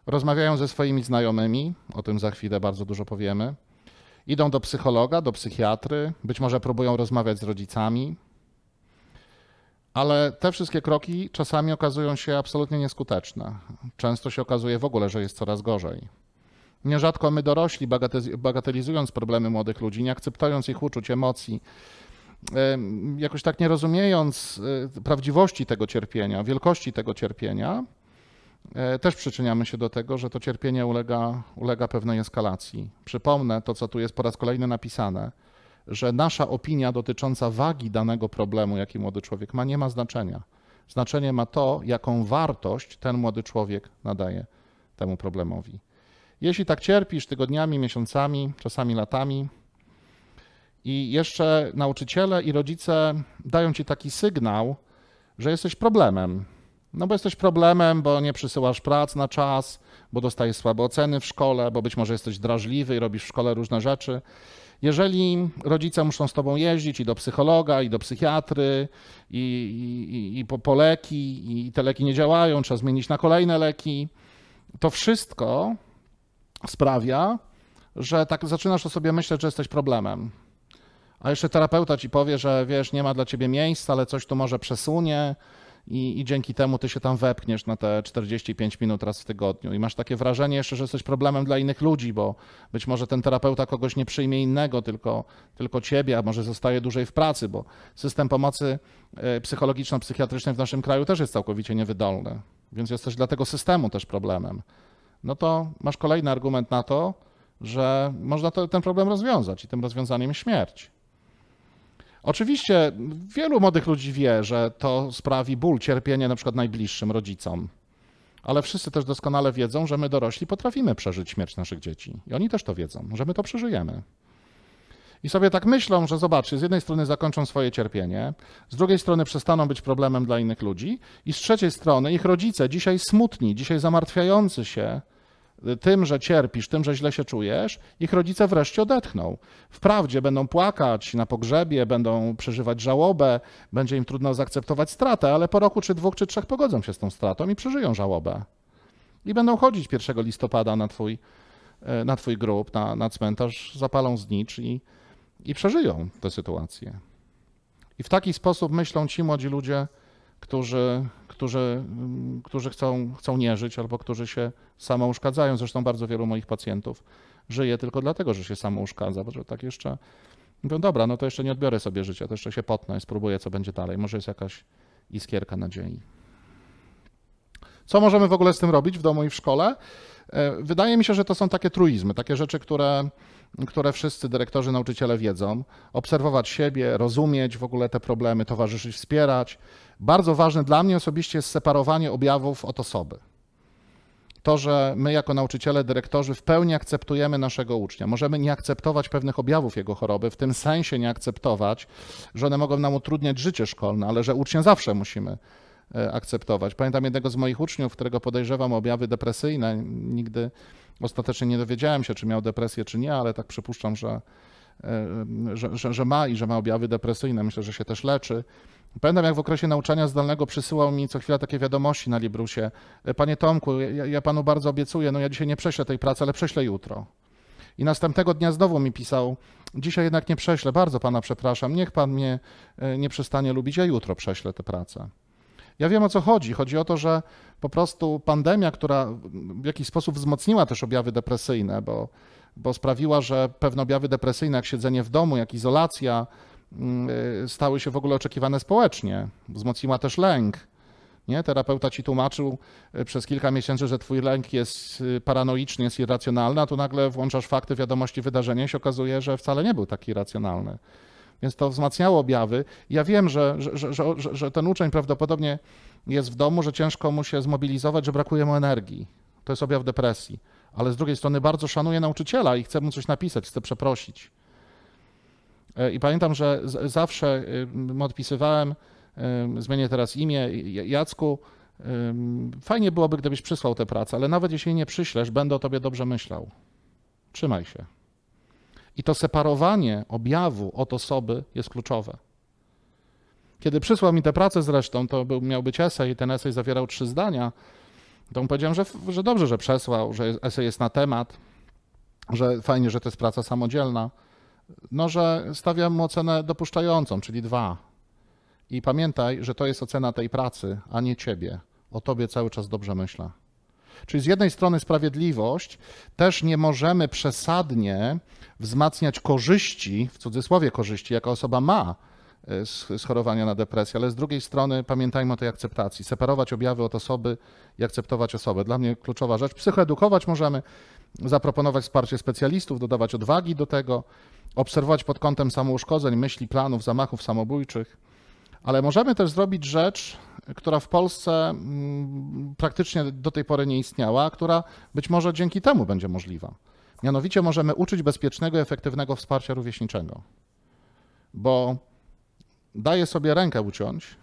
Rozmawiają ze swoimi znajomymi, o tym za chwilę bardzo dużo powiemy. Idą do psychologa, do psychiatry, być może próbują rozmawiać z rodzicami, ale te wszystkie kroki czasami okazują się absolutnie nieskuteczne. Często się okazuje w ogóle, że jest coraz gorzej. Nierzadko my dorośli, bagatelizując problemy młodych ludzi, nie akceptując ich uczuć, emocji, jakoś tak nie rozumiejąc e, prawdziwości tego cierpienia, wielkości tego cierpienia, e, też przyczyniamy się do tego, że to cierpienie ulega, ulega pewnej eskalacji. Przypomnę to, co tu jest po raz kolejny napisane że nasza opinia dotycząca wagi danego problemu, jaki młody człowiek ma, nie ma znaczenia. Znaczenie ma to, jaką wartość ten młody człowiek nadaje temu problemowi. Jeśli tak cierpisz tygodniami, miesiącami, czasami latami, i jeszcze nauczyciele i rodzice dają ci taki sygnał, że jesteś problemem. No bo jesteś problemem, bo nie przysyłasz prac na czas, bo dostajesz słabe oceny w szkole, bo być może jesteś drażliwy i robisz w szkole różne rzeczy. Jeżeli rodzice muszą z tobą jeździć i do psychologa, i do psychiatry, i, i, i po, po leki, i te leki nie działają, trzeba zmienić na kolejne leki, to wszystko sprawia, że tak zaczynasz o sobie myśleć, że jesteś problemem. A jeszcze terapeuta ci powie, że wiesz, nie ma dla ciebie miejsca, ale coś tu może przesunie, i, i dzięki temu ty się tam wepchniesz na te 45 minut raz w tygodniu i masz takie wrażenie jeszcze, że jesteś problemem dla innych ludzi, bo być może ten terapeuta kogoś nie przyjmie innego, tylko, tylko ciebie, a może zostaje dłużej w pracy, bo system pomocy e, psychologiczno-psychiatrycznej w naszym kraju też jest całkowicie niewydolny, więc jesteś dla tego systemu też problemem. No to masz kolejny argument na to, że można to, ten problem rozwiązać i tym rozwiązaniem śmierć. Oczywiście wielu młodych ludzi wie, że to sprawi ból, cierpienie na przykład najbliższym rodzicom. Ale wszyscy też doskonale wiedzą, że my dorośli potrafimy przeżyć śmierć naszych dzieci. I oni też to wiedzą, że my to przeżyjemy. I sobie tak myślą, że zobaczcie, z jednej strony zakończą swoje cierpienie, z drugiej strony przestaną być problemem dla innych ludzi, i z trzeciej strony ich rodzice, dzisiaj smutni, dzisiaj zamartwiający się, tym, że cierpisz, tym, że źle się czujesz, ich rodzice wreszcie odetchną. Wprawdzie będą płakać na pogrzebie, będą przeżywać żałobę, będzie im trudno zaakceptować stratę, ale po roku, czy dwóch, czy trzech pogodzą się z tą stratą i przeżyją żałobę. I będą chodzić 1 listopada na twój, e, na twój grób, na, na cmentarz, zapalą znicz i, i przeżyją tę sytuację. I w taki sposób myślą ci młodzi ludzie, którzy, którzy, mm, którzy chcą, chcą nie żyć albo którzy się samo uszkadzają. Zresztą bardzo wielu moich pacjentów żyje tylko dlatego, że się samo uszkadza, że tak jeszcze mówią, dobra, no to jeszcze nie odbiorę sobie życia, to jeszcze się potnę i spróbuję, co będzie dalej. Może jest jakaś iskierka nadziei. Co możemy w ogóle z tym robić w domu i w szkole? E, wydaje mi się, że to są takie truizmy, takie rzeczy, które które wszyscy dyrektorzy, nauczyciele wiedzą, obserwować siebie, rozumieć w ogóle te problemy, towarzyszyć, wspierać. Bardzo ważne dla mnie osobiście jest separowanie objawów od osoby. To, że my jako nauczyciele, dyrektorzy w pełni akceptujemy naszego ucznia. Możemy nie akceptować pewnych objawów jego choroby, w tym sensie nie akceptować, że one mogą nam utrudniać życie szkolne, ale że ucznia zawsze musimy E, akceptować. Pamiętam jednego z moich uczniów, którego podejrzewam o objawy depresyjne. Nigdy ostatecznie nie dowiedziałem się, czy miał depresję, czy nie, ale tak przypuszczam, że, e, że, że, że ma i że ma objawy depresyjne. Myślę, że się też leczy. Pamiętam, jak w okresie nauczania zdalnego przysyłał mi co chwila takie wiadomości na Librusie. E, Panie Tomku, ja, ja panu bardzo obiecuję, no ja dzisiaj nie prześlę tej pracy, ale prześlę jutro. I następnego dnia znowu mi pisał, dzisiaj jednak nie prześlę, bardzo pana przepraszam, niech pan mnie nie przestanie lubić, ja jutro prześlę tę pracę. Ja wiem o co chodzi. Chodzi o to, że po prostu pandemia, która w jakiś sposób wzmocniła też objawy depresyjne, bo, bo sprawiła, że pewne objawy depresyjne, jak siedzenie w domu, jak izolacja, mm, y, stały się w ogóle oczekiwane społecznie. Wzmocniła też lęk. Nie? Terapeuta ci tłumaczył y, przez kilka miesięcy, że twój lęk jest y, paranoiczny, jest irracjonalny, a tu nagle włączasz fakty, wiadomości, wydarzenia i się okazuje, że wcale nie był taki irracjonalny więc to wzmacniało objawy. Ja wiem, że, że, że, że, ten uczeń prawdopodobnie jest w domu, że ciężko mu się zmobilizować, że brakuje mu energii. To jest objaw depresji. Ale z drugiej strony bardzo szanuję nauczyciela i chcę mu coś napisać, chcę przeprosić. E, I pamiętam, że zawsze odpisywałem, zmienię teraz imię, Jacku, fajnie byłoby, gdybyś przysłał tę pracę, ale nawet jeśli nie przyślesz, będę o tobie dobrze myślał. Trzymaj się. I to separowanie objawu od osoby jest kluczowe. Kiedy przysłał mi tę pracę zresztą, to był, miał być esej i ten esej zawierał trzy zdania, to mu powiedziałem, że, że dobrze, że przesłał, że esej jest na temat, że fajnie, że to jest praca samodzielna, no że stawiam mu ocenę dopuszczającą, czyli dwa. I pamiętaj, że to jest ocena tej pracy, a nie ciebie. O tobie cały czas dobrze myślę. Czyli z jednej strony sprawiedliwość, też nie możemy przesadnie wzmacniać korzyści, w cudzysłowie korzyści, jaka osoba ma z, e, chorowania na depresję, ale z drugiej strony pamiętajmy o tej akceptacji, separować objawy od osoby i akceptować osobę. Dla mnie kluczowa rzecz. Psychoedukować możemy, zaproponować wsparcie specjalistów, dodawać odwagi do tego, obserwować pod kątem samouszkodzeń, myśli, planów, zamachów samobójczych ale możemy też zrobić rzecz, która w Polsce mm, praktycznie do tej pory nie istniała, która być może dzięki temu będzie możliwa. Mianowicie możemy uczyć bezpiecznego, efektywnego wsparcia rówieśniczego, bo daję sobie rękę uciąć,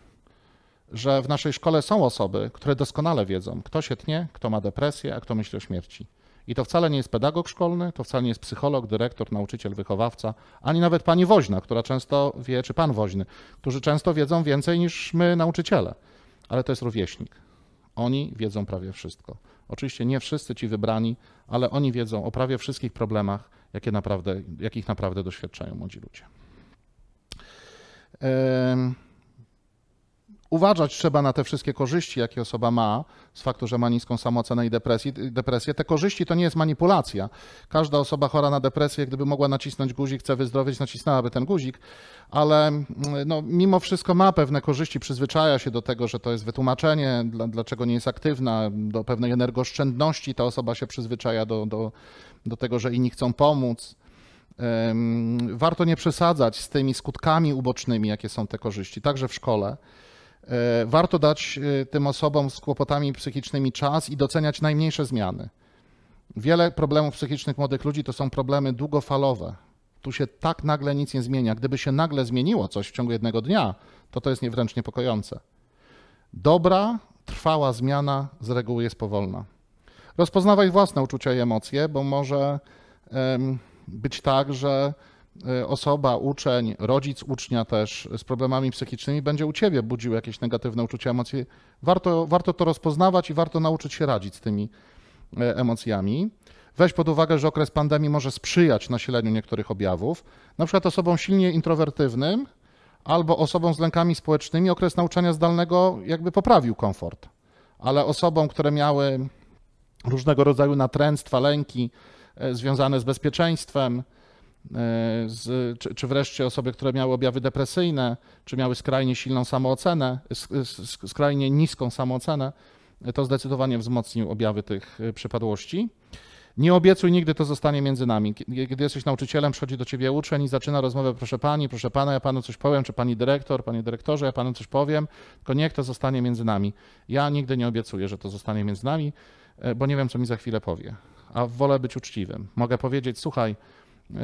że w naszej szkole są osoby, które doskonale wiedzą, kto się tnie, kto ma depresję, a kto myśli o śmierci. I to wcale nie jest pedagog szkolny, to wcale nie jest psycholog, dyrektor, nauczyciel, wychowawca, ani nawet pani woźna, która często wie, czy pan woźny, którzy często wiedzą więcej niż my, nauczyciele. Ale to jest rówieśnik. Oni wiedzą prawie wszystko. Oczywiście nie wszyscy ci wybrani, ale oni wiedzą o prawie wszystkich problemach, jakie naprawdę, jakich naprawdę doświadczają młodzi ludzie. Yy uważać trzeba na te wszystkie korzyści, jakie osoba ma z faktu, że ma niską samoocenę i depresję. Te korzyści to nie jest manipulacja. Każda osoba chora na depresję, gdyby mogła nacisnąć guzik, chce wyzdrowieć, nacisnęłaby ten guzik, ale mm, no, mimo wszystko ma pewne korzyści, przyzwyczaja się do tego, że to jest wytłumaczenie, dla, dlaczego nie jest aktywna, do pewnej energooszczędności ta osoba się przyzwyczaja do, do, do tego, że inni chcą pomóc. Warto nie przesadzać z tymi skutkami ubocznymi, jakie są te korzyści, także w szkole. E, warto dać e, tym osobom z kłopotami psychicznymi czas i doceniać najmniejsze zmiany. Wiele problemów psychicznych młodych ludzi to są problemy długofalowe. Tu się tak nagle nic nie zmienia. Gdyby się nagle zmieniło coś w ciągu jednego dnia, to to jest wręcz niepokojące. Dobra, trwała zmiana z reguły jest powolna. Rozpoznawaj własne uczucia i emocje, bo może być tak, że Y, osoba, uczeń, rodzic ucznia też z problemami psychicznymi będzie u ciebie budził jakieś negatywne uczucia, emocje. Warto, warto to rozpoznawać i warto nauczyć się radzić z tymi e, emocjami. Weź pod uwagę, że okres pandemii może sprzyjać nasileniu niektórych objawów. Na przykład osobom silnie introwertywnym albo osobom z lękami społecznymi okres nauczania zdalnego jakby poprawił komfort. Ale osobom, które miały różnego rodzaju natręctwa, lęki e, związane z bezpieczeństwem, E, z, czy, czy, wreszcie osoby, które miały objawy depresyjne, czy miały skrajnie silną samoocenę, skrajnie niską samoocenę, to zdecydowanie wzmocnił objawy tych e, przypadłości. Nie obiecuj nigdy, to zostanie między nami. Kiedy jesteś nauczycielem, przychodzi do ciebie uczeń i zaczyna rozmowę, proszę pani, proszę pana, ja panu coś powiem, czy pani dyrektor, panie dyrektorze, ja panu coś powiem, tylko niech to zostanie między nami. Ja nigdy nie obiecuję, że to zostanie między nami, e, bo nie wiem, co mi za chwilę powie, a wolę być uczciwym. Mogę powiedzieć, słuchaj,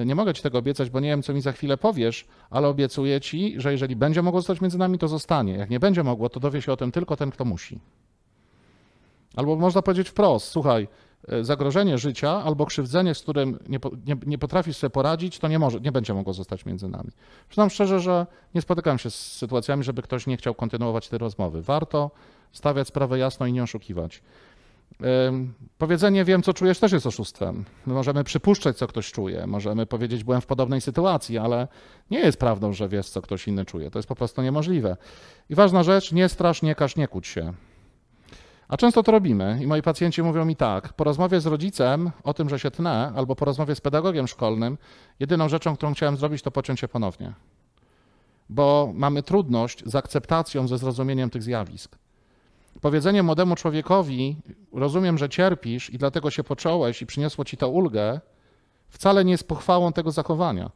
nie mogę ci tego obiecać, bo nie wiem, co mi za chwilę powiesz, ale obiecuję ci, że jeżeli będzie mogło zostać między nami, to zostanie. Jak nie będzie mogło, to dowie się o tym tylko ten, kto musi. Albo można powiedzieć wprost: słuchaj, e, zagrożenie życia albo krzywdzenie, z którym nie, nie, nie, potrafisz sobie poradzić, to nie, może, nie będzie mogło zostać między nami. Przyznam szczerze, że nie spotykam się z sytuacjami, żeby ktoś nie chciał kontynuować tej rozmowy. Warto stawiać sprawę jasno i nie oszukiwać. Powiedzenie wiem, co czujesz, też jest oszustwem. My możemy przypuszczać, co ktoś czuje, możemy powiedzieć, byłem w podobnej sytuacji, ale nie jest prawdą, że wiesz, co ktoś inny czuje. To jest po prostu niemożliwe. I ważna rzecz, nie strasz, nie każ, nie kłóć się. A często to robimy i moi pacjenci mówią mi tak, po rozmowie z rodzicem o tym, że się tnę, albo po rozmowie z pedagogiem szkolnym, jedyną rzeczą, którą chciałem zrobić, to pociąć się ponownie. Bo mamy trudność z akceptacją, ze zrozumieniem tych zjawisk powiedzenie młodemu człowiekowi, rozumiem, że cierpisz i dlatego się począłeś i przyniosło ci to ulgę, wcale nie jest pochwałą tego zachowania.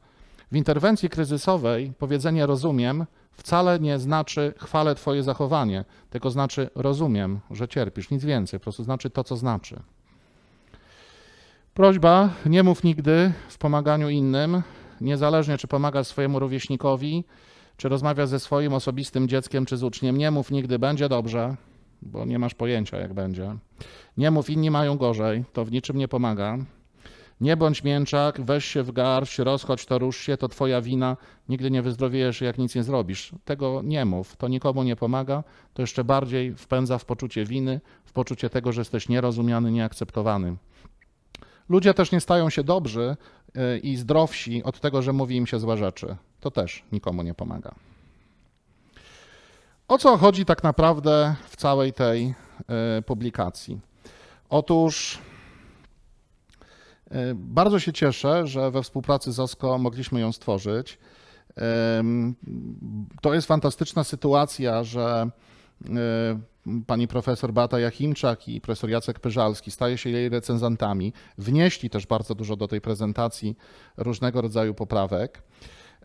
W interwencji kryzysowej powiedzenie rozumiem wcale nie znaczy chwale twoje zachowanie, tylko znaczy rozumiem, że cierpisz, nic więcej, po prostu znaczy to, co znaczy. Prośba, nie mów nigdy w pomaganiu innym, niezależnie czy pomagasz swojemu rówieśnikowi, czy rozmawiasz ze swoim osobistym dzieckiem, czy z uczniem, nie mów nigdy, będzie dobrze, bo nie masz pojęcia, jak będzie. Nie mów, inni mają gorzej, to w niczym nie pomaga. Nie bądź mięczak, weź się w garść, rozchodź to, rusz się, to twoja wina, nigdy nie wyzdrowiejesz, jak nic nie zrobisz. Tego nie mów, to nikomu nie pomaga, to jeszcze bardziej wpędza w poczucie winy, w poczucie tego, że jesteś nierozumiany, nieakceptowany. Ludzie też nie stają się dobrzy e, i zdrowsi od tego, że mówi im się złe rzeczy. To też nikomu nie pomaga. O co chodzi tak naprawdę w całej tej e, publikacji? Otóż e, bardzo się cieszę, że we współpracy z OSKO mogliśmy ją stworzyć. To jest fantastyczna sytuacja, że e, pani profesor Bata Jachimczak i profesor Jacek Pyżalski staje się jej recenzentami. Wnieśli też bardzo dużo do tej prezentacji różnego rodzaju poprawek.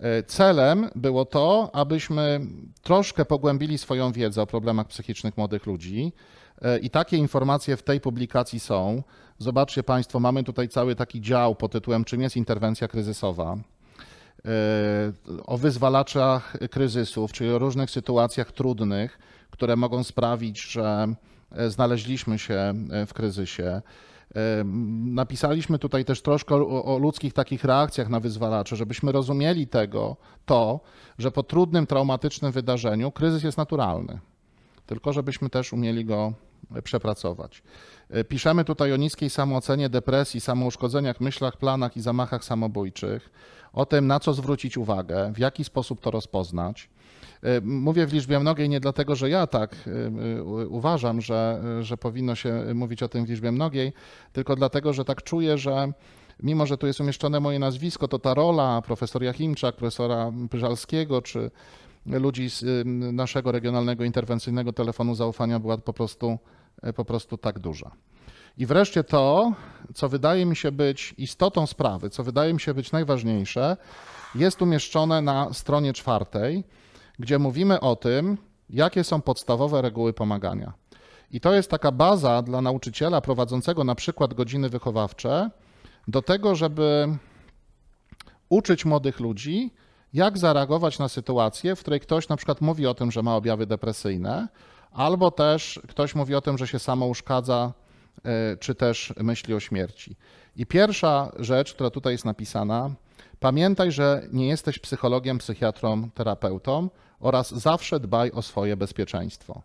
E, celem było to, abyśmy troszkę pogłębili swoją wiedzę o problemach psychicznych młodych ludzi. E, I takie informacje w tej publikacji są. Zobaczcie Państwo, mamy tutaj cały taki dział pod tytułem Czym jest interwencja kryzysowa? E, o wyzwalaczach kryzysów, czyli o różnych sytuacjach trudnych, które mogą sprawić, że znaleźliśmy się w kryzysie. Napisaliśmy tutaj też troszkę o, ludzkich takich reakcjach na wyzwalacze, żebyśmy rozumieli tego, to, że po trudnym, traumatycznym wydarzeniu kryzys jest naturalny. Tylko żebyśmy też umieli go e, przepracować. E, piszemy tutaj o niskiej samoocenie, depresji, samouszkodzeniach, myślach, planach i zamachach samobójczych, o tym, na co zwrócić uwagę, w jaki sposób to rozpoznać. E, mówię w liczbie mnogiej nie dlatego, że ja tak e, e, uważam, że, że powinno się mówić o tym w liczbie mnogiej, tylko dlatego, że tak czuję, że mimo że tu jest umieszczone moje nazwisko, to ta rola profesor Jachimczak, profesora Pyżalskiego czy ludzi z y, naszego regionalnego interwencyjnego telefonu zaufania była po prostu, po prostu tak duża. I wreszcie to, co wydaje mi się być istotą sprawy, co wydaje mi się być najważniejsze, jest umieszczone na stronie czwartej gdzie mówimy o tym, jakie są podstawowe reguły pomagania. I to jest taka baza dla nauczyciela prowadzącego na przykład godziny wychowawcze, do tego, żeby uczyć młodych ludzi, jak zareagować na sytuację, w której ktoś na przykład mówi o tym, że ma objawy depresyjne, albo też ktoś mówi o tym, że się samo uszkadza, e, czy też myśli o śmierci. I pierwsza rzecz, która tutaj jest napisana, Pamiętaj, że nie jesteś psychologiem, psychiatrą, terapeutą oraz zawsze dbaj o swoje bezpieczeństwo.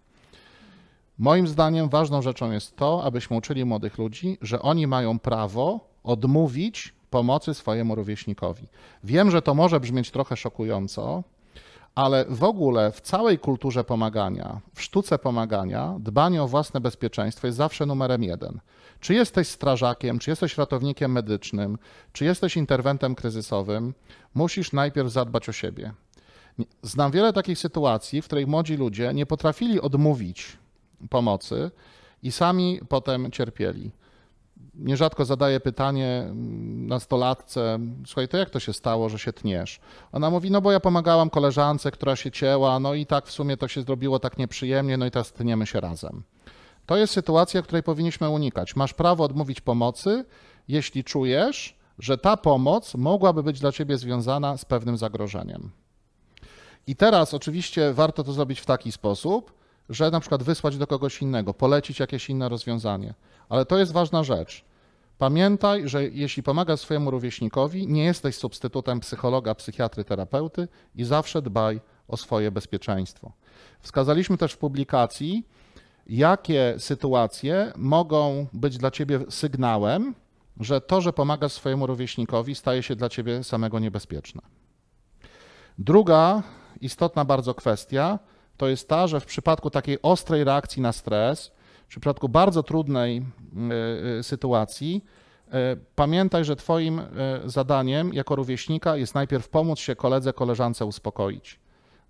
Moim zdaniem ważną rzeczą jest to, abyśmy uczyli młodych ludzi, że oni mają prawo odmówić pomocy swojemu rówieśnikowi. Wiem, że to może brzmieć trochę szokująco, ale w ogóle w całej kulturze pomagania, w sztuce pomagania, dbanie o własne bezpieczeństwo jest zawsze numerem jeden. Czy jesteś strażakiem, czy jesteś ratownikiem medycznym, czy jesteś interwentem kryzysowym, musisz najpierw zadbać o siebie. Znam wiele takich sytuacji, w której młodzi ludzie nie potrafili odmówić pomocy i sami potem cierpieli. Nierzadko zadaję pytanie mm, nastolatce, słuchaj, to jak to się stało, że się tniesz? Ona mówi, no bo ja pomagałam koleżance, która się cięła, no i tak w sumie to się zrobiło tak nieprzyjemnie, no i teraz tniemy się razem. To jest sytuacja, której powinniśmy unikać. Masz prawo odmówić pomocy, jeśli czujesz, że ta pomoc mogłaby być dla ciebie związana z pewnym zagrożeniem. I teraz oczywiście warto to zrobić w taki sposób, że na przykład wysłać do kogoś innego, polecić jakieś inne rozwiązanie. Ale to jest ważna rzecz. Pamiętaj, że jeśli pomagasz swojemu rówieśnikowi, nie jesteś substytutem psychologa, psychiatry, terapeuty i zawsze dbaj o swoje bezpieczeństwo. Wskazaliśmy też w publikacji, jakie sytuacje mogą być dla ciebie sygnałem, że to, że pomagasz swojemu rówieśnikowi, staje się dla ciebie samego niebezpieczne. Druga istotna bardzo kwestia to jest ta, że w przypadku takiej ostrej reakcji na stres, w przypadku bardzo trudnej y, y, sytuacji, y, pamiętaj, że Twoim zadaniem jako rówieśnika jest najpierw pomóc się koledze, koleżance uspokoić.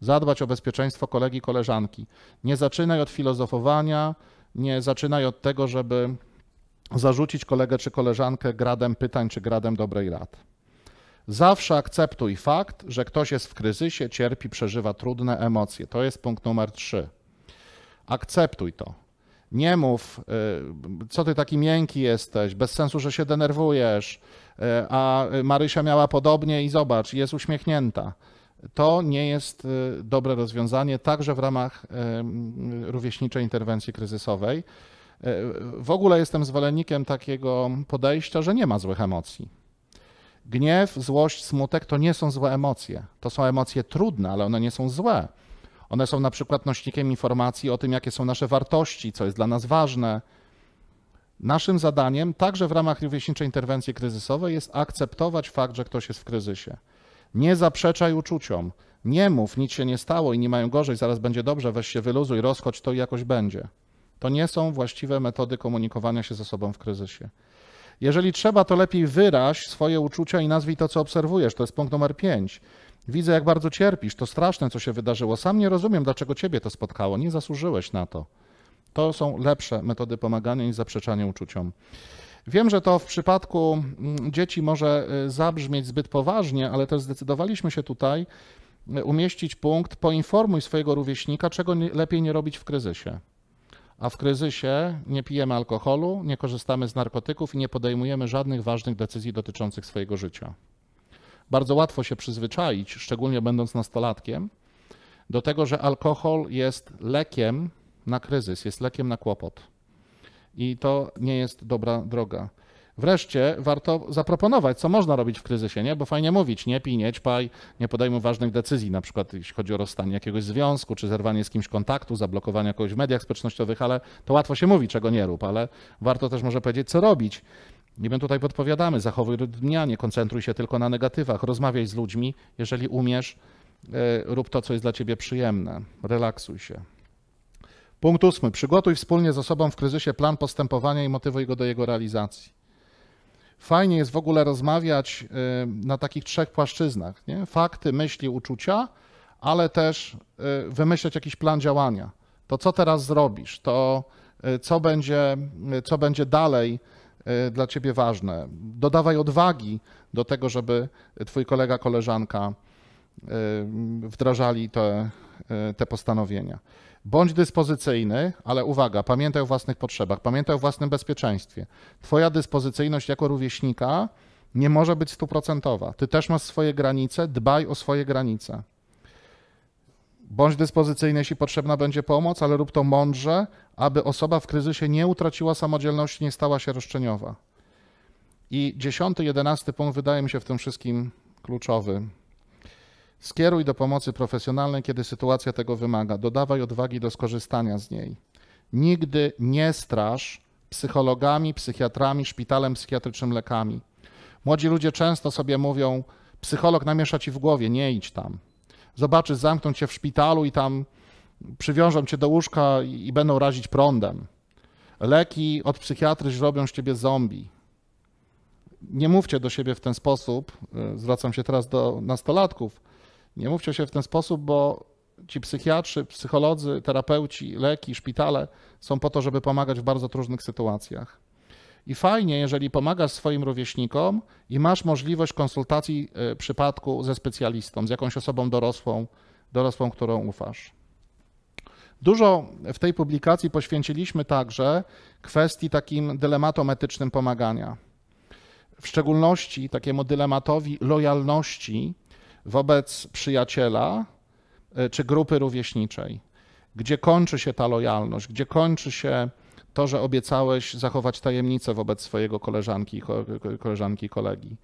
Zadbać o bezpieczeństwo kolegi i koleżanki. Nie zaczynaj od filozofowania, nie zaczynaj od tego, żeby zarzucić kolegę czy koleżankę gradem pytań czy gradem dobrej rad. Zawsze akceptuj fakt, że ktoś jest w kryzysie, cierpi, przeżywa trudne emocje. To jest punkt numer trzy. Akceptuj to. Nie mów, y, co ty taki miękki jesteś, bez sensu, że się denerwujesz, y, a Marysia miała podobnie i zobacz, jest uśmiechnięta to nie jest y, dobre rozwiązanie, także w ramach rówieśniczej interwencji kryzysowej. E, w ogóle jestem zwolennikiem takiego podejścia, że nie ma złych emocji. Gniew, złość, smutek to nie są złe emocje. To są emocje trudne, ale one nie są złe. One są na przykład nośnikiem informacji o tym, jakie są nasze wartości, co jest dla nas ważne. Naszym zadaniem, także w ramach rówieśniczej interwencji kryzysowej, jest akceptować fakt, że ktoś jest w kryzysie. Nie zaprzeczaj uczuciom. Nie mów, nic się nie stało i nie mają gorzej, zaraz będzie dobrze, weź się wyluzuj, rozchodź to i jakoś będzie. To nie są właściwe metody komunikowania się ze sobą w kryzysie. Jeżeli trzeba, to lepiej wyraź swoje uczucia i nazwij to, co obserwujesz. To jest punkt numer pięć. Widzę, jak bardzo cierpisz. To straszne, co się wydarzyło. Sam nie rozumiem, dlaczego ciebie to spotkało. Nie zasłużyłeś na to. To są lepsze metody pomagania niż zaprzeczanie uczuciom. Wiem, że to w przypadku mm, dzieci może y, zabrzmieć zbyt poważnie, ale też zdecydowaliśmy się tutaj y, umieścić punkt poinformuj swojego rówieśnika, czego lepiej nie robić w kryzysie. A w kryzysie nie pijemy alkoholu, nie korzystamy z narkotyków i nie podejmujemy żadnych ważnych decyzji dotyczących swojego życia. Bardzo łatwo się przyzwyczaić, szczególnie będąc nastolatkiem, do tego, że alkohol jest lekiem na kryzys, jest lekiem na kłopot i to nie jest dobra droga. Wreszcie warto zaproponować, co można robić w kryzysie, nie? bo fajnie mówić, nie pij, nie ćpaj, nie podejmuj ważnych decyzji, na przykład jeśli chodzi o rozstanie jakiegoś związku, czy zerwanie z kimś kontaktu, zablokowanie kogoś w mediach społecznościowych, ale to łatwo się mówi, czego nie rób, ale warto też może powiedzieć, co robić. I my tutaj podpowiadamy, zachowuj dnia, nie koncentruj się tylko na negatywach, rozmawiaj z ludźmi, jeżeli umiesz, e, rób to, co jest dla ciebie przyjemne, relaksuj się. Punkt ósmy. Przygotuj wspólnie z osobą w kryzysie plan postępowania i motywuj go do jego realizacji. Fajnie jest w ogóle rozmawiać y, na takich trzech płaszczyznach: nie? fakty, myśli, uczucia, ale też y, wymyśleć jakiś plan działania. To co teraz zrobisz, to y, co będzie, co będzie dalej dla ciebie ważne. Dodawaj odwagi do tego, żeby twój kolega, koleżanka wdrażali te, te postanowienia. Bądź dyspozycyjny, ale uwaga, pamiętaj o własnych potrzebach, pamiętaj o własnym bezpieczeństwie. Twoja dyspozycyjność jako rówieśnika nie może być stuprocentowa. Ty też masz swoje granice, dbaj o swoje granice. Bądź dyspozycyjny, jeśli potrzebna będzie pomoc, ale rób to mądrze, aby osoba w kryzysie nie utraciła samodzielności, nie stała się roszczeniowa. I dziesiąty, jedenasty punkt wydaje mi się w tym wszystkim kluczowy. Skieruj do pomocy profesjonalnej, kiedy sytuacja tego wymaga. Dodawaj odwagi do skorzystania z niej. Nigdy nie straż psychologami, psychiatrami, szpitalem psychiatrycznym, lekami. Młodzi ludzie często sobie mówią: psycholog namiesza ci w głowie, nie idź tam. Zobaczysz, zamkną cię w szpitalu i tam przywiążą cię do łóżka i będą razić prądem. Leki od psychiatry zrobią z ciebie zombie. Nie mówcie do siebie w ten sposób, e, zwracam się teraz do nastolatków, nie mówcie się w ten sposób, bo ci psychiatrzy, psycholodzy, terapeuci, leki, szpitale są po to, żeby pomagać w bardzo trudnych sytuacjach. I fajnie, jeżeli pomagasz swoim rówieśnikom i masz możliwość konsultacji y, przypadku ze specjalistą, z jakąś osobą dorosłą, dorosłą, którą ufasz. Dużo w tej publikacji poświęciliśmy także kwestii takim dylematom etycznym pomagania. W szczególności takiemu dylematowi lojalności wobec przyjaciela e, czy grupy rówieśniczej, gdzie kończy się ta lojalność, gdzie kończy się to, że obiecałeś zachować tajemnicę wobec swojego koleżanki, koleżanki kolegi.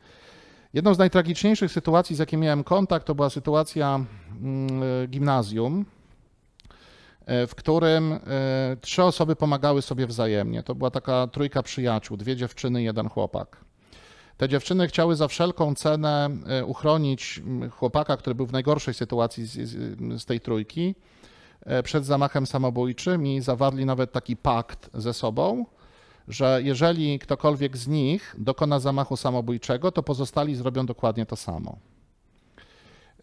Jedną z najtragiczniejszych sytuacji, z jakiej miałem kontakt, to była sytuacja mm, e, gimnazjum, e, w którym trzy osoby pomagały sobie wzajemnie. To była taka trójka przyjaciół, dwie dziewczyny, jeden chłopak. Te dziewczyny chciały za wszelką cenę e, uchronić mm, chłopaka, który był w najgorszej sytuacji z, z, z tej trójki, e, przed zamachem samobójczym i zawarli nawet taki pakt ze sobą, że jeżeli ktokolwiek z nich dokona zamachu samobójczego, to pozostali zrobią dokładnie to samo.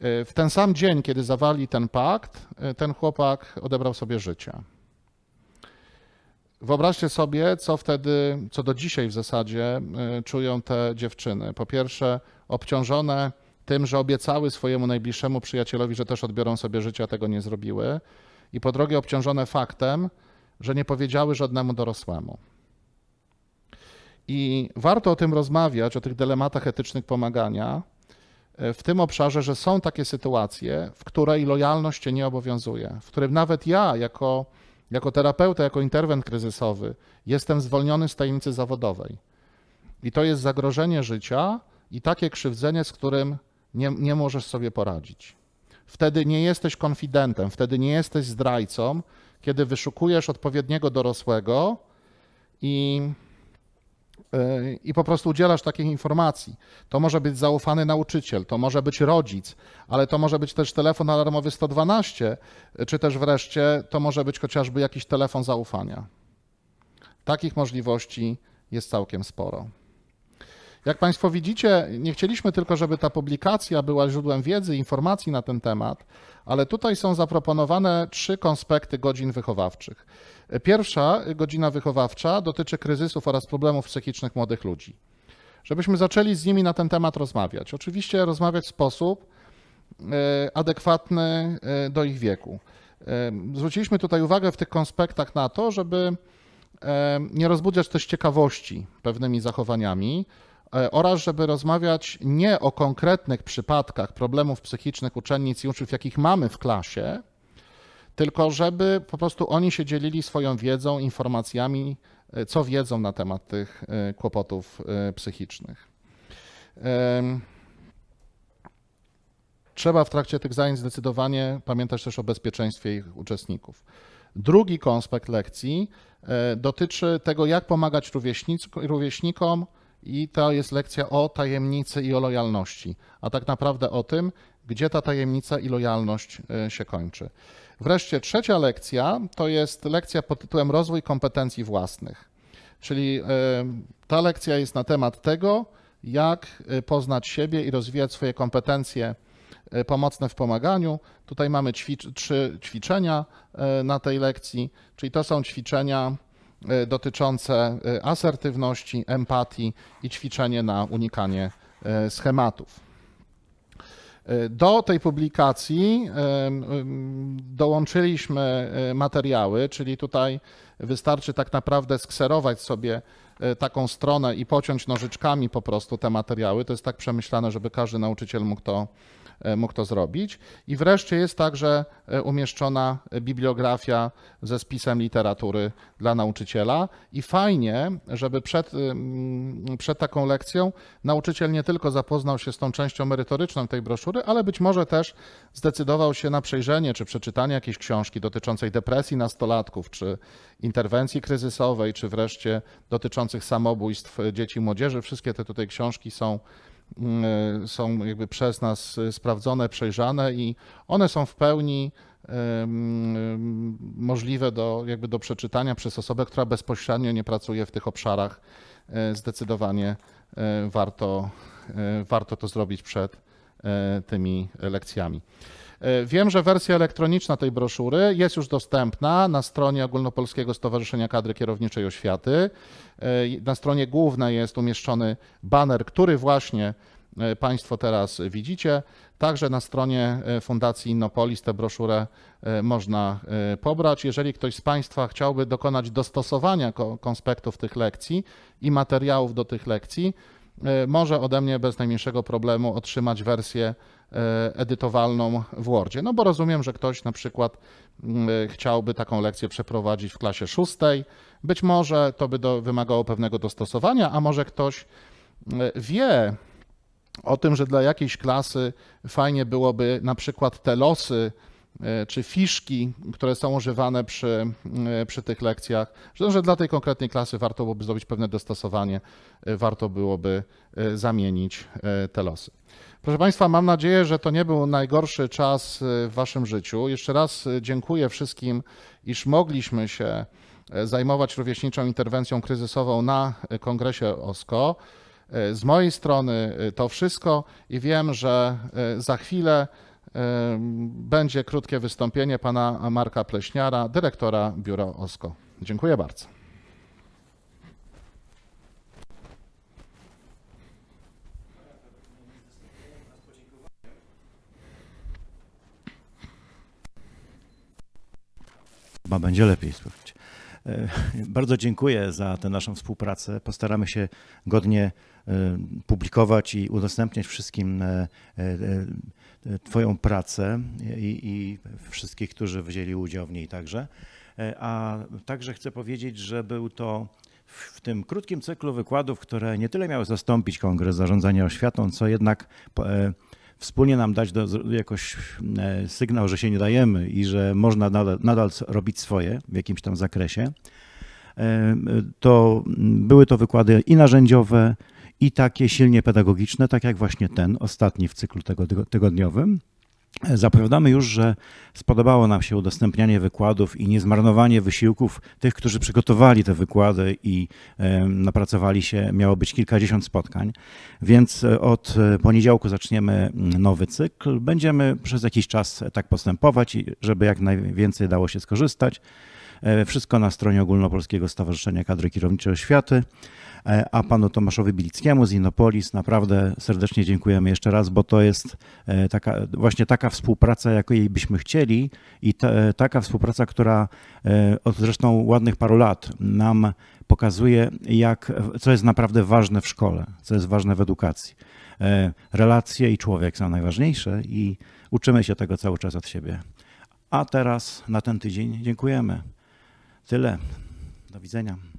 E, w ten sam dzień, kiedy zawarli ten pakt, ten chłopak odebrał sobie życie. Wyobraźcie sobie, co wtedy, co do dzisiaj w zasadzie y, czują te dziewczyny. Po pierwsze, obciążone tym, że obiecały swojemu najbliższemu przyjacielowi, że też odbiorą sobie życie, a tego nie zrobiły. I po drugie, obciążone faktem, że nie powiedziały żadnemu dorosłemu. I warto o tym rozmawiać, o tych dylematach etycznych pomagania, y, w tym obszarze, że są takie sytuacje, w której lojalność się nie obowiązuje, w którym nawet ja, jako jako terapeuta, jako interwent kryzysowy jestem zwolniony z tajemnicy zawodowej. I to jest zagrożenie życia i takie krzywdzenie, z którym nie, nie możesz sobie poradzić. Wtedy nie jesteś konfidentem, wtedy nie jesteś zdrajcą, kiedy wyszukujesz odpowiedniego dorosłego i i po prostu udzielasz takich informacji. To może być zaufany nauczyciel, to może być rodzic, ale to może być też telefon alarmowy 112, czy też wreszcie to może być chociażby jakiś telefon zaufania. Takich możliwości jest całkiem sporo. Jak Państwo widzicie, nie chcieliśmy tylko, żeby ta publikacja była źródłem wiedzy, informacji na ten temat, ale tutaj są zaproponowane trzy konspekty godzin wychowawczych. Pierwsza godzina wychowawcza dotyczy kryzysów oraz problemów psychicznych młodych ludzi. Żebyśmy zaczęli z nimi na ten temat rozmawiać. Oczywiście rozmawiać w sposób e, adekwatny e, do ich wieku. E, zwróciliśmy tutaj uwagę w tych konspektach na to, żeby nie rozbudzać też ciekawości pewnymi zachowaniami oraz żeby rozmawiać nie o konkretnych przypadkach problemów psychicznych uczennic i uczniów, jakich mamy w klasie, tylko żeby po prostu oni się dzielili swoją wiedzą, informacjami, e, co wiedzą na temat tych e, kłopotów e, psychicznych. Trzeba w trakcie tych zajęć zdecydowanie pamiętać też o bezpieczeństwie ich uczestników. Drugi konspekt lekcji dotyczy tego, jak pomagać rówieśnikom, i to jest lekcja o tajemnicy i o lojalności, a tak naprawdę o tym, gdzie ta tajemnica i lojalność y, się kończy. Wreszcie trzecia lekcja to jest lekcja pod tytułem Rozwój kompetencji własnych. Czyli y, ta lekcja jest na temat tego, jak y, poznać siebie i rozwijać swoje kompetencje pomocne w pomaganiu. Tutaj mamy ćwicz trzy ćwiczenia na tej lekcji, czyli to są ćwiczenia dotyczące asertywności, empatii i ćwiczenie na unikanie schematów. E, do tej publikacji dołączyliśmy e, materiały, czyli tutaj wystarczy tak naprawdę skserować sobie e, taką stronę i pociąć nożyczkami po prostu te materiały. To jest tak przemyślane, żeby każdy nauczyciel mógł to E, mógł to zrobić. I wreszcie jest także e, umieszczona bibliografia ze spisem literatury dla nauczyciela. I fajnie, żeby przed, przed taką lekcją nauczyciel nie tylko zapoznał się z tą częścią merytoryczną tej broszury, ale być może też zdecydował się na przejrzenie czy przeczytanie jakiejś książki dotyczącej depresji nastolatków, czy interwencji kryzysowej, czy wreszcie dotyczących samobójstw dzieci i młodzieży. Wszystkie te tutaj książki są Y, są jakby przez nas y, sprawdzone, przejrzane i one są w pełni y, możliwe do, jakby do przeczytania przez osobę, która bezpośrednio nie pracuje w tych obszarach. Zdecydowanie warto, warto to zrobić przed tymi lekcjami. E, wiem, że wersja elektroniczna tej broszury jest już dostępna na stronie Ogólnopolskiego Stowarzyszenia Kadry Kierowniczej Oświaty. E, na stronie głównej jest umieszczony baner, który właśnie e, Państwo teraz widzicie. Także na stronie Fundacji Innopolis tę broszurę można pobrać. Jeżeli ktoś z Państwa chciałby dokonać dostosowania konspektów tych lekcji i materiałów do tych lekcji, E, może ode mnie bez najmniejszego problemu otrzymać wersję e, edytowalną w Wordzie. No bo rozumiem, że ktoś na przykład mm, e, chciałby taką lekcję przeprowadzić w klasie szóstej. Być może to by do, wymagało pewnego dostosowania, a może ktoś wie o tym, że dla jakiejś klasy fajnie byłoby na przykład te losy, E, czy fiszki, które są używane przy, e, przy tych lekcjach, że, że dla tej konkretnej klasy warto byłoby zrobić pewne dostosowanie, e, warto byłoby zamienić te losy. Proszę Państwa, mam nadzieję, że to nie był najgorszy czas w Waszym życiu. Jeszcze raz dziękuję wszystkim, iż mogliśmy się zajmować rówieśniczą interwencją kryzysową na kongresie OSKO. Z mojej strony to wszystko i wiem, że za chwilę będzie krótkie wystąpienie pana Marka Pleśniara, dyrektora biura OSKO. Dziękuję bardzo. Chyba będzie lepiej słychać. E, bardzo dziękuję za tę naszą współpracę. Postaramy się godnie e, publikować i udostępniać wszystkim e, Twoją pracę i, i wszystkich, którzy wzięli udział w niej także. A także chcę powiedzieć, że był to w tym krótkim cyklu wykładów, które nie tyle miały zastąpić Kongres Zarządzania Oświatą, co jednak wspólnie nam dać do, jakoś e, sygnał, że się nie dajemy i że można nadal, nadal robić swoje w jakimś tam zakresie, e, to były to wykłady i narzędziowe, i takie silnie pedagogiczne, tak jak właśnie ten ostatni w cyklu tygodniowym. Zapowiadamy już, że spodobało nam się udostępnianie wykładów i niezmarnowanie wysiłków tych, którzy przygotowali te wykłady i napracowali się. Miało być kilkadziesiąt spotkań, więc e, od e, poniedziałku zaczniemy mm, nowy cykl. Będziemy przez jakiś czas tak postępować, żeby jak najwięcej dało się skorzystać. E, wszystko na stronie Ogólnopolskiego Stowarzyszenia Kadry Kierowniczej Oświaty. E, a panu Tomaszowi Bilickiemu z Innopolis naprawdę serdecznie dziękujemy jeszcze raz, bo to jest e, taka, właśnie taka współpraca, jakiej byśmy chcieli i ta, taka współpraca, która od zresztą ładnych paru lat nam pokazuje, jak, co jest naprawdę ważne w szkole, co jest ważne w edukacji. Relacje i człowiek są najważniejsze i uczymy się tego cały czas od siebie. A teraz na ten tydzień dziękujemy. Tyle. Do widzenia.